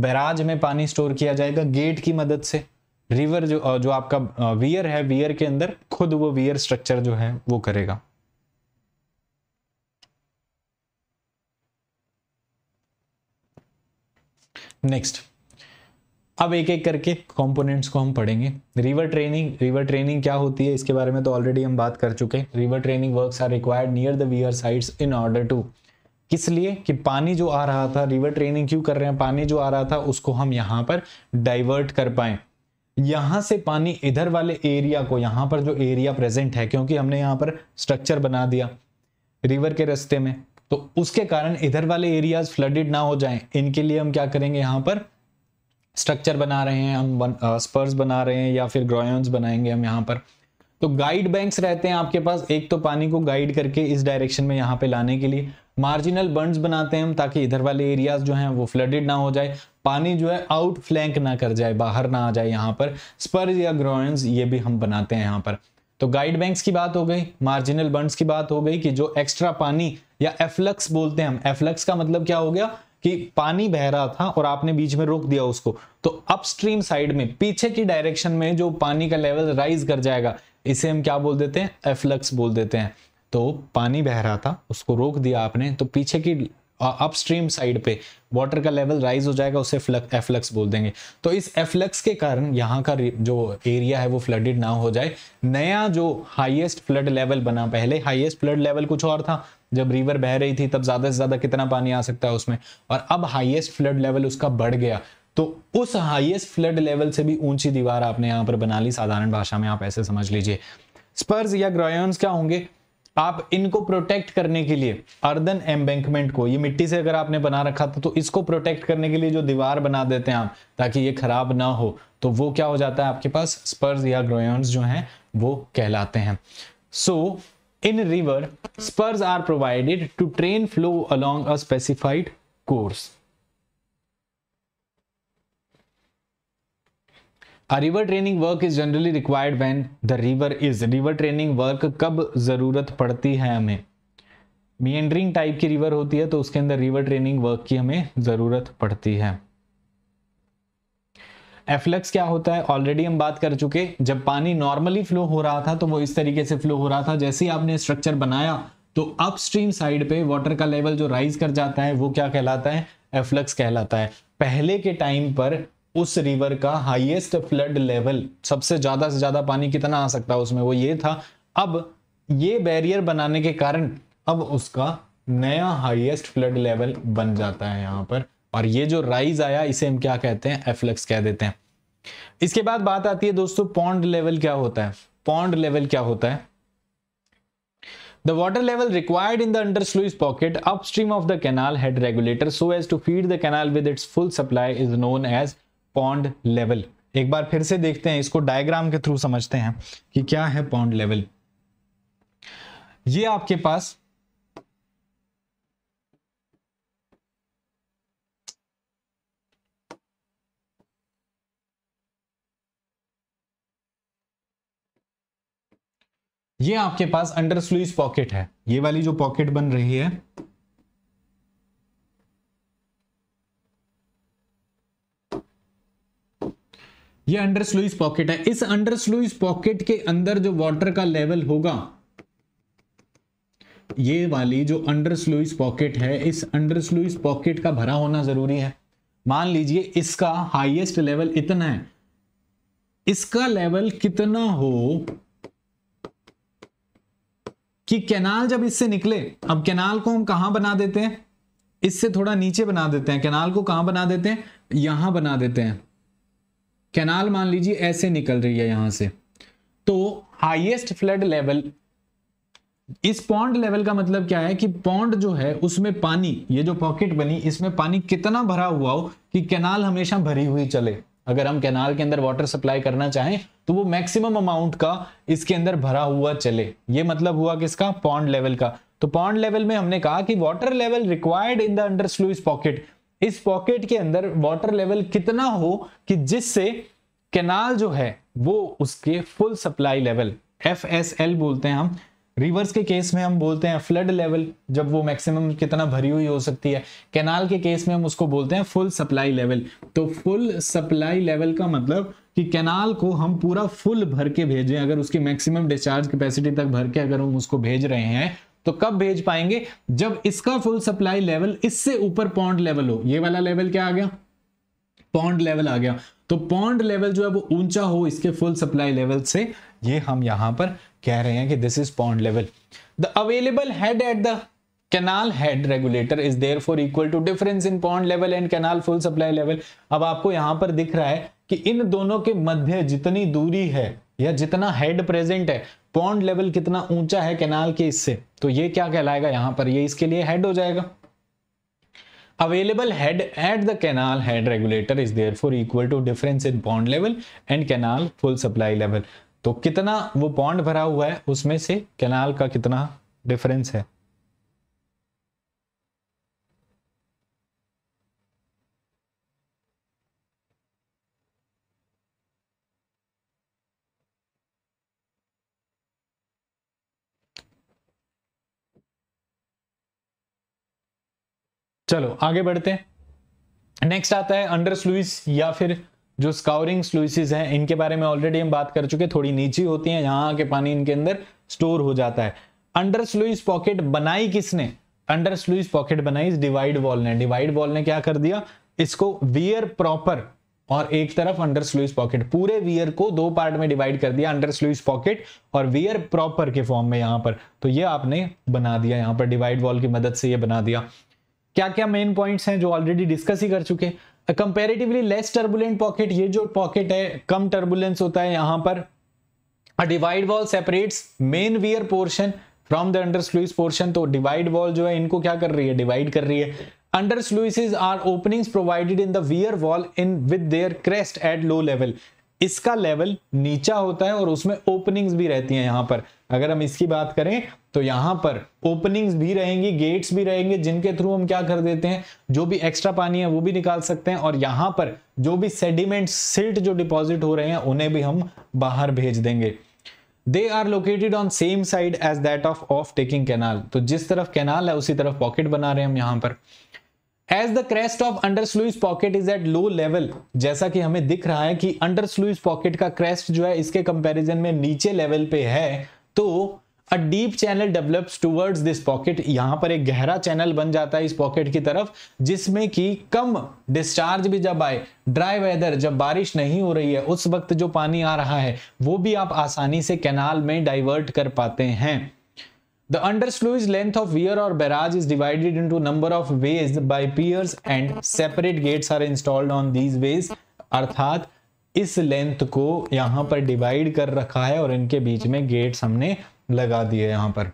barrage में पानी स्टोर किया जाएगा गेट की मदद से रिवर जो जो आपका वियर है वियर के अंदर खुद वो वियर स्ट्रक्चर जो है वो करेगा नेक्स्ट अब एक एक करके कंपोनेंट्स को हम पढ़ेंगे रिवर ट्रेनिंग रिवर ट्रेनिंग क्या होती है इसके बारे में तो ऑलरेडी हम बात कर चुके हैं river training works are required near the weir sites in order to किस लिए कि पानी जो आ रहा था रिवर ट्रेनिंग क्यों कर रहे हैं पानी जो आ रहा था उसको हम यहां पर डाइवर्ट कर पाए यहां से पानी इधर वाले एरिया को यहां पर जो एरिया प्रेजेंट है क्योंकि हमने यहां पर स्ट्रक्चर बना दिया रिवर के रस्ते में तो उसके कारण इधर वाले एरियाज फ्लडेड ना हो जाएं इनके लिए हम क्या करेंगे यहां पर स्ट्रक्चर बना रहे हैं हम स्पर्स बना रहे हैं या फिर ग्रोयन्स बनाएंगे हम यहाँ पर तो गाइड बैंक्स रहते हैं आपके पास एक तो पानी को गाइड करके इस डायरेक्शन में यहाँ पे लाने के लिए मार्जिनल बंड्स बनाते हैं हम ताकि इधर वाले एरियाज जो हैं वो फ्लडेड ना हो जाए पानी जो है आउट फ्लैंक ना कर जाए बाहर ना आ जाए यहाँ पर स्पर्ज या ग्रोइंस ये भी हम बनाते हैं यहाँ पर तो गाइड बैंक्स की बात हो गई मार्जिनल बंड्स की बात हो गई कि जो एक्स्ट्रा पानी या एफ्लक्स बोलते हैं हम एफ्लक्स का मतलब क्या हो गया कि पानी बह रहा था और आपने बीच में रोक दिया उसको तो अपस्ट्रीम साइड में पीछे की डायरेक्शन में जो पानी का लेवल राइज कर जाएगा इसे हम क्या बोल देते हैं एफ्लक्स बोल देते हैं तो पानी बह रहा था उसको रोक दिया आपने तो पीछे की अपस्ट्रीम साइड पे वाटर का लेवल राइज हो जाएगा उसे एफ्लक्स बोल देंगे तो इस एफ्लक्स के कारण यहाँ का जो एरिया है वो फ्लडेड ना हो जाए नया जो हाईएस्ट फ्लड लेवल बना पहले हाईएस्ट फ्लड लेवल कुछ और था जब रिवर बह रही थी तब ज़्यादा से ज़्यादा कितना पानी आ सकता है उसमें और अब हाईएस्ट फ्लड लेवल उसका बढ़ गया तो उस हाईएस्ट फ्लड लेवल से भी ऊंची दीवार आपने यहां पर बना ली साधारण भाषा में आप ऐसे समझ लीजिए स्पर्स या ग्रायन्स क्या होंगे आप इनको प्रोटेक्ट करने के लिए अर्दन एम्बेंकमेंट को ये मिट्टी से अगर आपने बना रखा था तो इसको प्रोटेक्ट करने के लिए जो दीवार बना देते हैं आप ताकि ये खराब ना हो तो वो क्या हो जाता है आपके पास स्पर्स या ग्रोयस जो हैं वो कहलाते हैं so in river spurs are provided to train flow along a specified course A river training work is generally required when the river is. River training work कब ज़रूरत पड़ती है हमें मीएंड्रिंग टाइप की रिवर होती है तो उसके अंदर रिवर ट्रेनिंग वर्क की हमें ज़रूरत पड़ती है एफ्लक्स क्या होता है ऑलरेडी हम बात कर चुके जब पानी नॉर्मली फ्लो हो रहा था तो वो इस तरीके से फ्लो हो रहा था जैसे ही आपने स्ट्रक्चर बनाया तो अपस्ट्रीम साइड पे वाटर का लेवल जो राइज कर जाता है वो क्या कहलाता है एफ्लक्स कहलाता है पहले के टाइम पर उस रिवर का हाईएस्ट फ्लड लेवल सबसे ज्यादा से ज्यादा पानी कितना आ सकता है उसमें वो ये था अब ये बैरियर बनाने के कारण अब उसका नया हाईएस्ट फ्लड लेवल बन जाता है यहां पर और ये जो राइज आया इसे हम क्या कहते हैं एफ्लक्स कह देते हैं इसके बाद बात आती है दोस्तों पॉन्ड लेवल क्या होता है पॉन्ड लेवल क्या होता है the water level required in the under sluice pocket upstream of the canal head regulator so as to feed the canal with its full supply is known as pond level एक बार फिर से देखते हैं इसको डायग्राम के through समझते हैं कि क्या है पॉन्ड लेवल ये आपके पास ये आपके पास अंडर स्लूज पॉकेट है ये वाली जो पॉकेट बन रही है ये अंडर स्लुइस पॉकेट है इस अंडर स्लुइस पॉकेट के अंदर जो वाटर का लेवल होगा ये वाली जो अंडर स्लुइस पॉकेट है इस अंडर स्लुइस पॉकेट का भरा होना जरूरी है मान लीजिए इसका हाईएस्ट लेवल इतना है इसका लेवल कितना हो कि कैनाल जब इससे निकले अब कैनाल को हम कहां बना देते हैं इससे थोड़ा नीचे बना देते हैं कैनाल को कहां बना देते हैं यहां बना देते हैं कैनाल मान लीजिए ऐसे निकल रही है यहां से तो हाईएस्ट फ्लड लेवल इस पॉन्ड लेवल का मतलब क्या है कि पॉन्ड जो है उसमें पानी ये जो पॉकेट बनी इसमें पानी कितना भरा हुआ हो कि कैनाल हमेशा भरी हुई चले अगर हम कैनाल के अंदर वाटर सप्लाई करना चाहें तो वो मैक्सिमम अमाउंट का इसके अंदर भरा हुआ चले ये मतलब हुआ किसका पॉन्ड लेवल का तो पॉन्ड लेवल में हमने कहा कि water level required in the under sluice pocket इस पॉकेट के अंदर वाटर लेवल कितना हो कि जिससे कैनाल जो है वो उसके full supply level F S L बोलते हैं हम रिवर्स के केस में हम बोलते हैं फ्लड लेवल जब वो मैक्सिमम कितना भरी हुई हो सकती है कैनाल के केस में हम उसको बोलते हैं फुल सप्लाई लेवल तो फुल सप्लाई लेवल का मतलब कि कैनाल को हम पूरा फुल भर के भेजें अगर उसकी मैक्सिमम डिस्चार्ज कैपेसिटी तक भर के अगर हम उसको भेज रहे हैं तो कब भेज पाएंगे जब इसका फुल सप्लाई लेवल इससे ऊपर पॉन्ड लेवल हो ये वाला लेवल क्या आ गया पॉन्ड लेवल आ गया तो पॉन्ड लेवल जो है वो ऊंचा हो इसके फुल सप्लाई लेवल से ये हम यहां पर कह रहे हैं कि this is pond level the available head at the canal head regulator is therefore equal to difference in pond level and canal full supply level अब आपको यहां पर दिख रहा है कि इन दोनों के मध्य जितनी दूरी है या जितना हेड प्रेजेंट है पॉन्ड लेवल कितना ऊंचा है कैनाल के इससे तो ये क्या कहलाएगा यहां पर ये इसके लिए हेड हो जाएगा available head at the canal head regulator is therefore equal to difference in pond level and canal full supply level तो कितना वो पॉन्ड भरा हुआ है उसमें से कैनाल का कितना डिफरेंस है चलो आगे बढ़ते हैं नेक्स्ट आता है अंडर स्लुइस या फिर जो स्काउरिंग स्लुइसिस हैं इनके बारे में ऑलरेडी हम बात कर चुके थोड़ी नीची होती हैं यहाँ आके पानी इनके अंदर स्टोर हो जाता है अंडर स्लुइस पॉकेट बनाई किसने अंडर स्लुइस पॉकेट बनाई डिवाइड वॉल ने डिवाइड वॉल ने क्या कर दिया इसको वियर प्रॉपर और एक तरफ अंडर स्लुइस पॉकेट पूरे वियर को दो पार्ट में डिवाइड कर दिया अंडर स्लुइस पॉकेट और वियर प्रॉपर के फॉर्म में यहां पर तो ये आपने बना दिया यहां पर डिवाइड वॉल की मदद से ये बना दिया क्या क्या मेन पॉइंट्स हैं जो ऑलरेडी डिस्कस ही कर चुके हैं कंपेरेटिवली लेस टर्बुलेंट पॉकेट ये जो पॉकेट है कम टर्बुलेंस होता है यहां पर divide wall separates main weir portion from the under sluice portion तो डिवाइड वॉल जो है इनको क्या कर रही है डिवाइड कर रही है under sluices are opening provided in the weir wall in with their crest at low level इसका लेवल नीचा होता है और उसमें ओपनिंग्स भी रहती हैं यहां पर अगर हम इसकी बात करें तो यहां पर ओपनिंग्स भी रहेंगी गेट्स भी रहेंगे जिनके थ्रू हम क्या कर देते हैं जो भी एक्स्ट्रा पानी है वो भी निकाल सकते हैं और यहां पर जो भी सेडिमेंट सिल्ट जो डिपॉजिट हो रहे हैं उन्हें भी हम बाहर भेज देंगे they are located on same side as that of off taking canal तो जिस तरफ कैनाल है उसी तरफ पॉकेट बना रहे हैं हम यहां पर as the crest of under sluice pocket is at low level जैसा कि हमें दिख रहा है कि अंडर स्लूज पॉकेट का क्रेस्ट जो है इसके कंपेरिजन में नीचे लेवल पे है तो a deep channel develops towards this pocket यहां पर एक गहरा चैनल बन जाता है इस पॉकेट की तरफ जिसमें कि कम डिस्चार्ज भी जब आए ड्राई वेदर जब बारिश नहीं हो रही है उस वक्त जो पानी आ रहा है वो भी आप आसानी से कैनाल में डाइवर्ट कर पाते हैं स्लूज लेंथ ऑफ वियर और barrage is divided into number of bays by piers and separate gates are installed on these bays अर्थात इस लेंथ को यहाँ पर डिवाइड कर रखा है और इनके बीच में गेट्स हमने लगा दिए यहां पर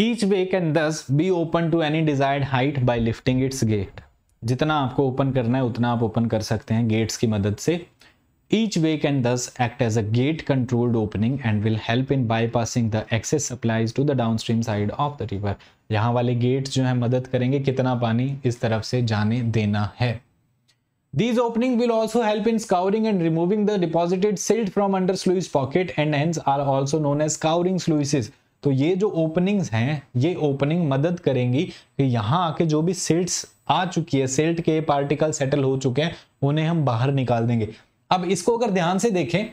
each bay can thus be open to any desired height by lifting its gate जितना आपको ओपन करना है उतना आप ओपन कर सकते हैं गेट्स की मदद से each bay can thus act as a gate controlled opening and will help in bypassing the excess supplies to the downstream side of the river यहाँ वाले गेट्स जो है मदद करेंगे कितना पानी इस तरफ से जाने देना है These opening will also help in scouring and removing the deposited silt from under sluice pocket and hence are also known as scouring sluices. तो ये जो openings हैं ये opening मदद करेंगी कि यहाँ आके जो भी silts आ चुकी है silt के particles settle हो चुके हैं उन्हें हम बाहर निकाल देंगे अब इसको अगर ध्यान से देखें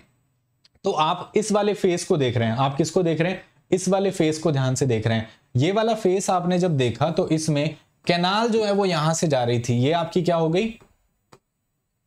तो आप इस वाले फेस को देख रहे हैं आप किसको देख रहे हैं इस वाले फेस को ध्यान से देख रहे हैं ये वाला फेस आपने जब देखा तो इसमें कैनाल जो है वो यहां से जा रही थी ये आपकी क्या हो गई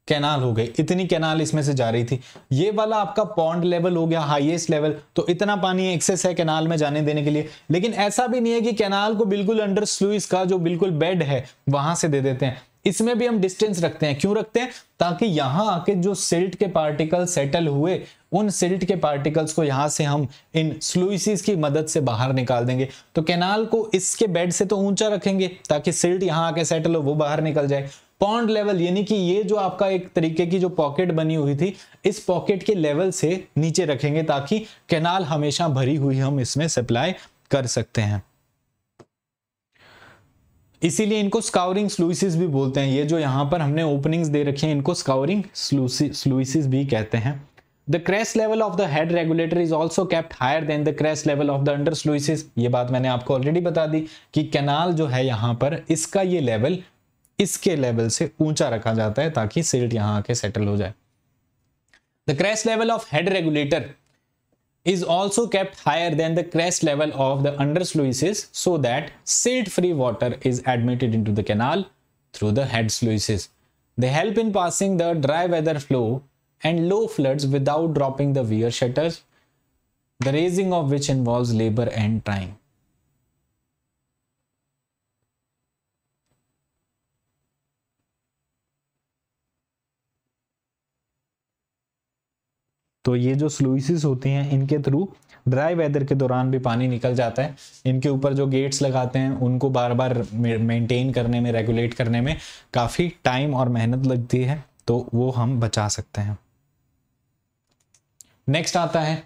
कैनाल हो गई इतनी कैनाल इसमें से जा रही थी ये वाला आपका पॉन्ड लेवल हो गया हाईएस्ट लेवल तो इतना पानी एक्सेस है कैनाल में जाने देने के लिए लेकिन ऐसा भी नहीं है कि कैनाल को बिल्कुल अंडर स्लूस का जो बिल्कुल बेड है वहां से दे देते हैं इसमें भी हम डिस्टेंस रखते हैं क्यों रखते हैं ताकि यहाँ आके जो सिल्ट के पार्टिकल सेटल हुए उन सिल्ट के पार्टिकल्स को यहाँ से हम इन स्लूसिस की मदद से बाहर निकाल देंगे तो कैनाल को इसके बेड से तो ऊंचा रखेंगे ताकि सिल्ट यहाँ आके सेटल हो वो बाहर निकल जाए पॉन्ड लेवल यानी कि ये जो आपका एक तरीके की जो पॉकेट बनी हुई थी इस पॉकेट के लेवल से नीचे रखेंगे ताकि कैनाल हमेशा भरी हुई हम इसमें सप्लाई कर सकते हैं इसीलिए इनको स्काउरिंग स्लूसिस भी बोलते हैं ये जो यहां पर हमने ओपनिंग्स दे रखी हैं इनको स्काउरिंग स्लूसिस भी कहते हैं the crest level of the head regulator is also kept higher than the crest level of the under sluices ये बात मैंने आपको ऑलरेडी बता दी कि कैनाल जो है यहां पर इसका ये लेवल इसके लेवल से ऊंचा रखा जाता है ताकि सिल्ट यहां आके सेटल हो जाए the crest level of head regulator is also kept higher than the crest level of the under sluices so that silt free water is admitted into the canal through the head sluices the help in passing the dry weather flow and low flood without dropping the weir shutters the raising of which involve labour and time तो ये जो स्लूसिस होती हैं इनके through dry weather के दौरान भी पानी निकल जाता है इनके ऊपर जो गेट्स लगाते हैं उनको बार बार मेंटेन करने में रेगुलेट करने में काफ़ी टाइम और मेहनत लगती है तो वो हम बचा सकते हैं नेक्स्ट आता है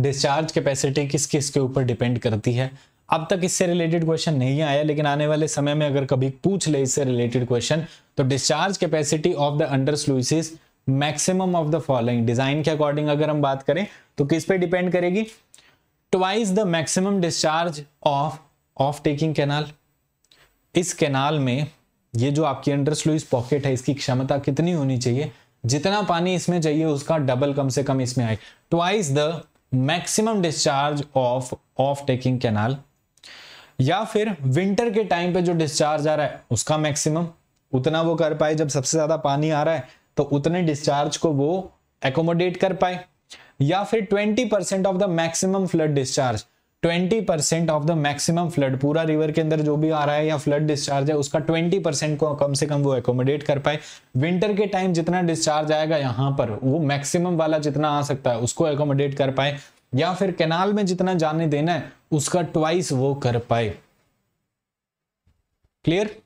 डिस्चार्ज कैपेसिटी किस किस के ऊपर डिपेंड करती है अब तक इससे रिलेटेड क्वेश्चन नहीं आया लेकिन आने वाले समय में अगर कभी पूछ ले इससे रिलेटेड क्वेश्चन तो discharge capacity of the under sluices maximum of the following design के अकॉर्डिंग अगर हम बात करें तो किस पे डिपेंड करेगी twice the maximum discharge of off taking canal इस कैनाल में ये जो आपकी अंडर स्लूज पॉकेट है इसकी क्षमता कितनी होनी चाहिए जितना पानी इसमें चाहिए उसका डबल कम से कम इसमें आए twice the maximum discharge of off taking canal या फिर विंटर के टाइम पे जो डिस्चार्ज आ रहा है उसका मैक्सिमम उतना वो कर पाए जब सबसे ज्यादा पानी आ रहा है तो उतने डिस्चार्ज को वो एकोमोडेट कर पाए या फिर 20 percent of the maximum flood discharge 20 percent of the maximum flood पूरा रिवर के अंदर जो भी आ रहा है या फ्लड डिस्चार्ज है उसका 20 परसेंट को कम से कम वो एकोमोडेट कर पाए विंटर के टाइम जितना डिस्चार्ज आएगा यहां पर वो मैक्सिमम वाला जितना आ सकता है उसको एकोमोडेट कर पाए या फिर कैनाल में जितना जाने देना है उसका ट्वाइस वो कर पाए clear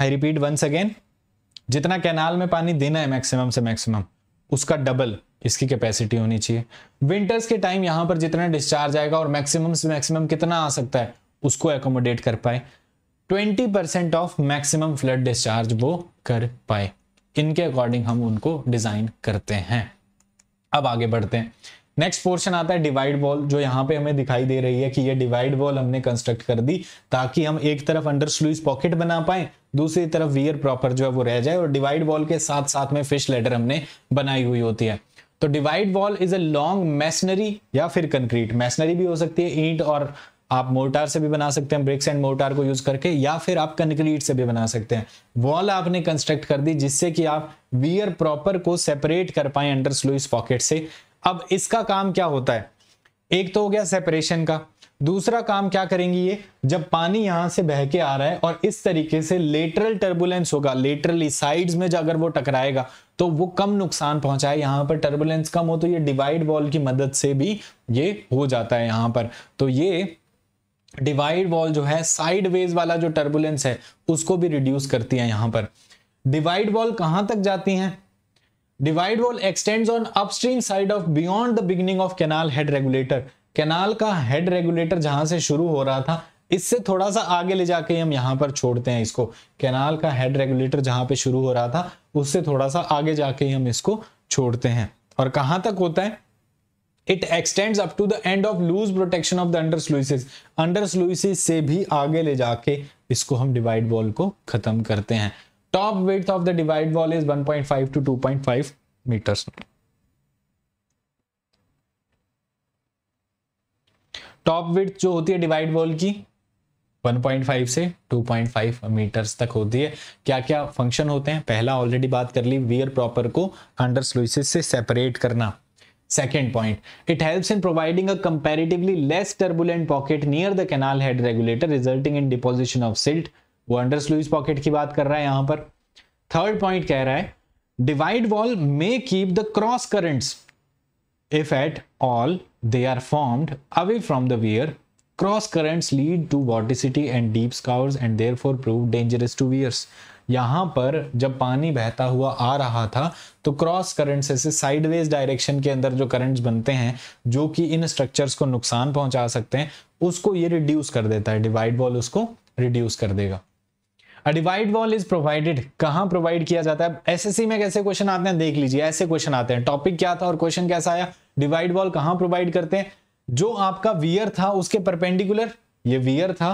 I repeat once again जितना कैनाल में पानी देना है मैक्सिमम से मैक्सिमम उसका डबल इसकी कैपेसिटी होनी चाहिए विंटर्स के टाइम यहां पर जितना डिस्चार्ज आएगा और मैक्सिमम से मैक्सिमम कितना आ सकता है उसको एकोमोडेट कर पाए 20% percent of maximum flood discharge वो कर पाए इनके अकॉर्डिंग हम उनको डिजाइन करते हैं अब आगे बढ़ते हैं नेक्स्ट पोर्शन आता है डिवाइड वॉल जो यहाँ पे हमें दिखाई दे रही है कि ये डिवाइड वॉल हमने कंस्ट्रक्ट कर दी ताकि हम एक तरफ अंडर स्लूज पॉकेट बना पाए दूसरी तरफ वियर प्रॉपर जो है वो रह जाए और डिवाइड वॉल के साथ साथ में फिश लेटर हमने बनाई हुई होती है तो divide wall is a long masonry या फिर कंक्रीट मैशनरी भी हो सकती है ईंट और आप मोर्टार से भी बना सकते हैं ब्रिक्स एंड मोर्टार को यूज करके या फिर आप कंक्रीट से भी बना सकते हैं वॉल आपने कंस्ट्रक्ट कर दी जिससे कि आप वियर प्रॉपर को सेपरेट कर पाए अंडर स्लोइस पॉकेट से अब इसका काम क्या होता है एक तो हो गया सेपरेशन का दूसरा काम क्या करेंगी ये जब पानी यहां से बह के आ रहा है और इस तरीके से लेटरल टर्बुलेंस होगा लेटरली साइड्स में अगर वो टकराएगा तो वो कम नुकसान पहुंचाए यहां पर टर्बुलेंस कम हो तो ये डिवाइड वॉल की मदद से भी ये हो जाता है यहां पर तो ये डिवाइड वॉल जो है साइड वाला जो टर्बुलेंस है उसको भी रिड्यूस करती है यहां पर डिवाइड वॉल कहां तक जाती है divide wall extends on upstream side of beyond the beginning of canal head regulator canal का हेड रेगुलेटर जहां से शुरू हो रहा था इससे थोड़ा सा आगे ले जाके हम यहां पर छोड़ते हैं इसको कैनाल का हेड रेगुलेटर जहां पे शुरू हो रहा था उससे थोड़ा सा आगे जाके हम इसको छोड़ते हैं और कहां तक होता है it extend up to the end of loose protection of the under sluices under sluices से भी आगे ले जाके इसको हम डिवाइड वॉल को खत्म करते हैं top width of the divide wall is 1.5 to 2.5 metres top width जो होती है डिवाइड वॉल की 1.5 से 2.5 मीटर्स तक होती है क्या क्या फंक्शन होते हैं पहला ऑलरेडी बात कर ली वियर प्रॉपर को अंडर स्लोइसिस से सेपरेट करना second point it helps in providing a comparatively less turbulent pocket near the canal head regulator resulting in deposition of silt वो अंडर स्लुइस पॉकेट की बात कर रहा है यहां पर थर्ड पॉइंट कह रहा है divide wall may keep the cross currents if at all they are formed away from the wear Cross currents lead to vorticity and deep scours and therefore prove dangerous to wears. यहाँ पर जब पानी बहता हुआ आ रहा था तो cross current ऐसे साइडवेज डायरेक्शन के अंदर जो करंट्स बनते हैं जो कि इन स्ट्रक्चर्स को नुकसान पहुंचा सकते हैं उसको ये रिड्यूस कर देता है डिवाइड वॉल उसको रिड्यूस कर देगा a divide wall is provided कहाँ प्रोवाइड किया जाता है एसएससी में कैसे क्वेश्चन आते हैं देख लीजिए ऐसे क्वेश्चन आते हैं टॉपिक क्या था और क्वेश्चन कैसा आया डिवाइड वॉल कहां प्रोवाइड करते हैं जो आपका वियर था उसके परपेंडिकुलर ये वियर था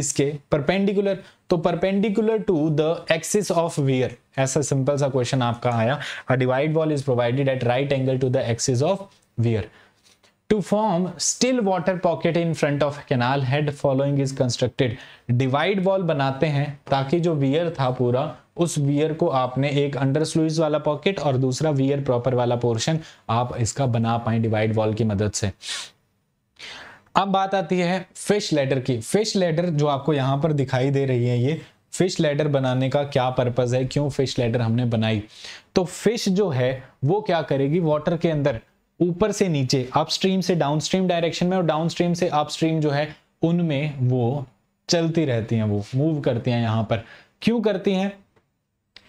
इसके परपेंडिकुलर तो perpendicular to the axis of weir ऐसा सिंपल सा क्वेश्चन आपका आया a divide wall is provided at right angle to the axis of weir to form still water pocket in front of canal head following is constructed divide wall बनाते हैं ताकि जो wear था पूरा उस वियर को आपने एक अंडर स्लूज वाला पॉकेट और दूसरा वियर प्रॉपर वाला पोर्शन आप इसका बना पाए डिवाइड वॉल की मदद से अब बात आती है फिश लेडर की फिश लेडर जो आपको यहां पर दिखाई दे रही है ये फिश लेडर बनाने का क्या पर्पज़ है क्यों फिश लेडर हमने बनाई तो फिश जो है वो क्या करेगी वॉटर के अंदर ऊपर से नीचे अपस्ट्रीम से डाउनस्ट्रीम डायरेक्शन में और डाउनस्ट्रीम से अपस्ट्रीम जो है उनमें वो चलती रहती हैं वो मूव करती हैं यहाँ पर क्यों करती हैं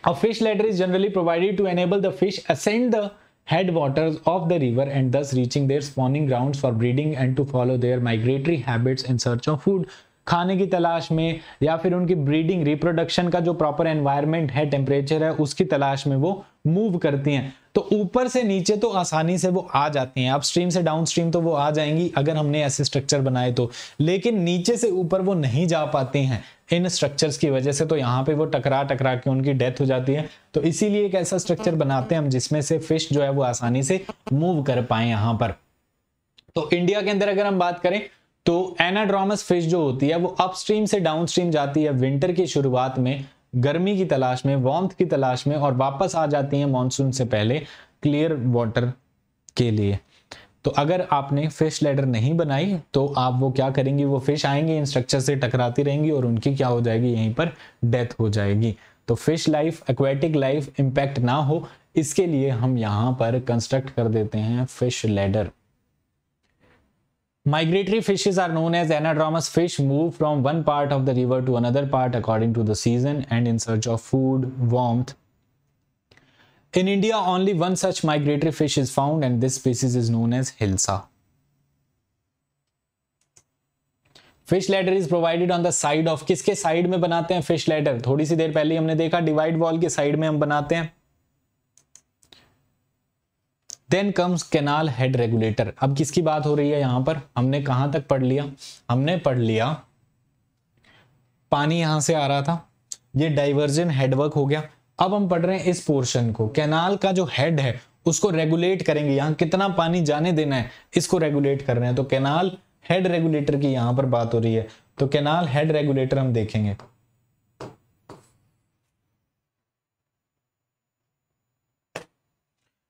A fish ladder is generally provided to enable the fish ascend the headwaters of the river and thus reaching their spawning grounds for breeding and to follow their migratory habits in search of food. खाने की तलाश में या फिर उनकी breeding reproduction का जो proper environment है टेम्परेचर है उसकी तलाश में वो मूव करती हैं तो ऊपर से नीचे तो आसानी से वो आ जाती हैं अपस्ट्रीम से डाउनस्ट्रीम तो वो आ जाएंगी अगर हमने ऐसे स्ट्रक्चर बनाए तो लेकिन नीचे से ऊपर वो नहीं जा पाती हैं इन स्ट्रक्चर्स की वजह से तो यहाँ पे वो टकरा टकरा के उनकी डेथ हो जाती है तो इसीलिए एक ऐसा स्ट्रक्चर बनाते हैं हम जिसमें से फिश जो है वो आसानी से मूव कर पाए यहाँ पर तो इंडिया के अंदर अगर हम बात करें तो एनाड्रोमस फिश जो होती है वो अपस्ट्रीम से डाउनस्ट्रीम जाती है विंटर की शुरुआत में गर्मी की तलाश में वॉम्थ की तलाश में और वापस आ जाती हैं मानसून से पहले क्लियर वाटर के लिए तो अगर आपने फिश लेडर नहीं बनाई तो आप वो क्या करेंगी वो फिश आएंगी इन स्ट्रक्चर से टकराती रहेंगी और उनकी क्या हो जाएगी यहीं पर डेथ हो जाएगी तो fish life aquatic life impact ना हो इसके लिए हम यहाँ पर कंस्ट्रक्ट कर देते हैं fish ladder Migratory fishes are known as anadromous fish move from one part of the river to another part according to the season and in search of food, warmth. In India, only one such migratory fish is found and this species is known as hilsa. Fish ladder is provided on the side of किसके side में बनाते हैं fish ladder थोड़ी सी देर पहले हमने देखा divide wall के side में हम बनाते हैं then comes canal head regulator अब किसकी बात हो रही है यहां पर हमने कहां तक पढ़ लिया हमने पढ़ लिया पानी यहां से आ रहा था ये डाइवर्जन हेडवर्क हो गया अब हम पढ़ रहे हैं इस पोर्शन को कैनाल का जो हेड है उसको रेगुलेट करेंगे यहाँ कितना पानी जाने देना है इसको रेगुलेट कर रहे हैं तो कैनाल हेड रेगुलेटर की यहां पर बात हो रही है तो कैनाल हेड रेगुलेटर हम देखेंगे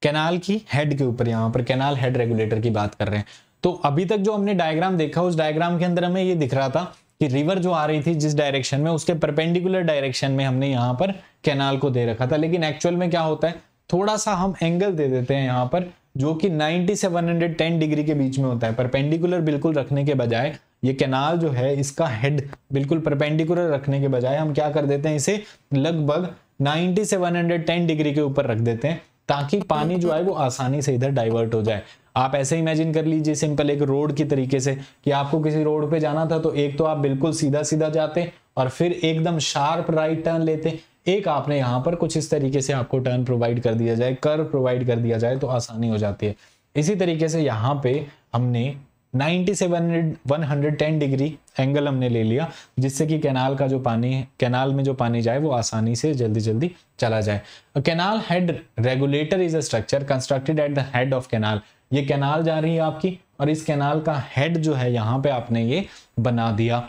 कैनाल की हेड के ऊपर यहाँ पर कैनाल हेड रेगुलेटर की बात कर रहे हैं तो अभी तक जो हमने डायग्राम देखा उस डायग्राम के अंदर हमें ये दिख रहा था कि रिवर जो आ रही थी जिस डायरेक्शन में उसके परपेंडिकुलर डायरेक्शन में हमने यहाँ पर कैनाल को दे रखा था लेकिन एक्चुअल में क्या होता है थोड़ा सा हम एंगल दे देते हैं यहाँ पर जो कि 90 डिग्री के बीच में होता है परपेंडिकुलर बिल्कुल रखने के बजाय ये कैनाल जो है इसका हेड बिल्कुल परपेंडिकुलर रखने के बजाय हम क्या कर देते हैं इसे लगभग 90 डिग्री के ऊपर रख देते हैं ताकि पानी जो है वो आसानी से इधर डाइवर्ट हो जाए आप ऐसे इमेजिन कर लीजिए सिंपल एक रोड की तरीके से कि आपको किसी रोड पे जाना था तो एक तो आप बिल्कुल सीधा सीधा जाते और फिर एकदम शार्प राइट टर्न लेते एक आपने यहाँ पर कुछ इस तरीके से आपको टर्न प्रोवाइड कर दिया जाए कर प्रोवाइड कर दिया जाए तो आसानी हो जाती है इसी तरीके से यहाँ पे हमने 110 डिग्री एंगल हमने ले लिया जिससे कि कैनाल का जो पानी है कैनाल में जो पानी जाए वो आसानी से जल्दी जल्दी चला जाए canal head regulator is a structure constructed at the head of canal ये कैनाल जा रही है आपकी और इस कैनाल का हेड जो है यहाँ पे आपने ये बना दिया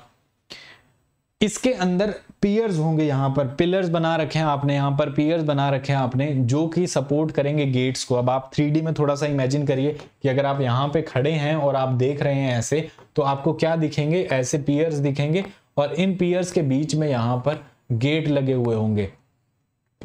इसके अंदर पियर्स होंगे यहाँ पर पिलर्स बना रखे हैं आपने यहाँ पर पियर्स बना रखे हैं आपने जो कि सपोर्ट करेंगे गेट्स को अब आप थ्री में थोड़ा सा इमेजिन करिए कि अगर आप यहाँ पे खड़े हैं और आप देख रहे हैं ऐसे तो आपको क्या दिखेंगे ऐसे पियर्स दिखेंगे और इन पियर्स के बीच में यहाँ पर गेट लगे हुए होंगे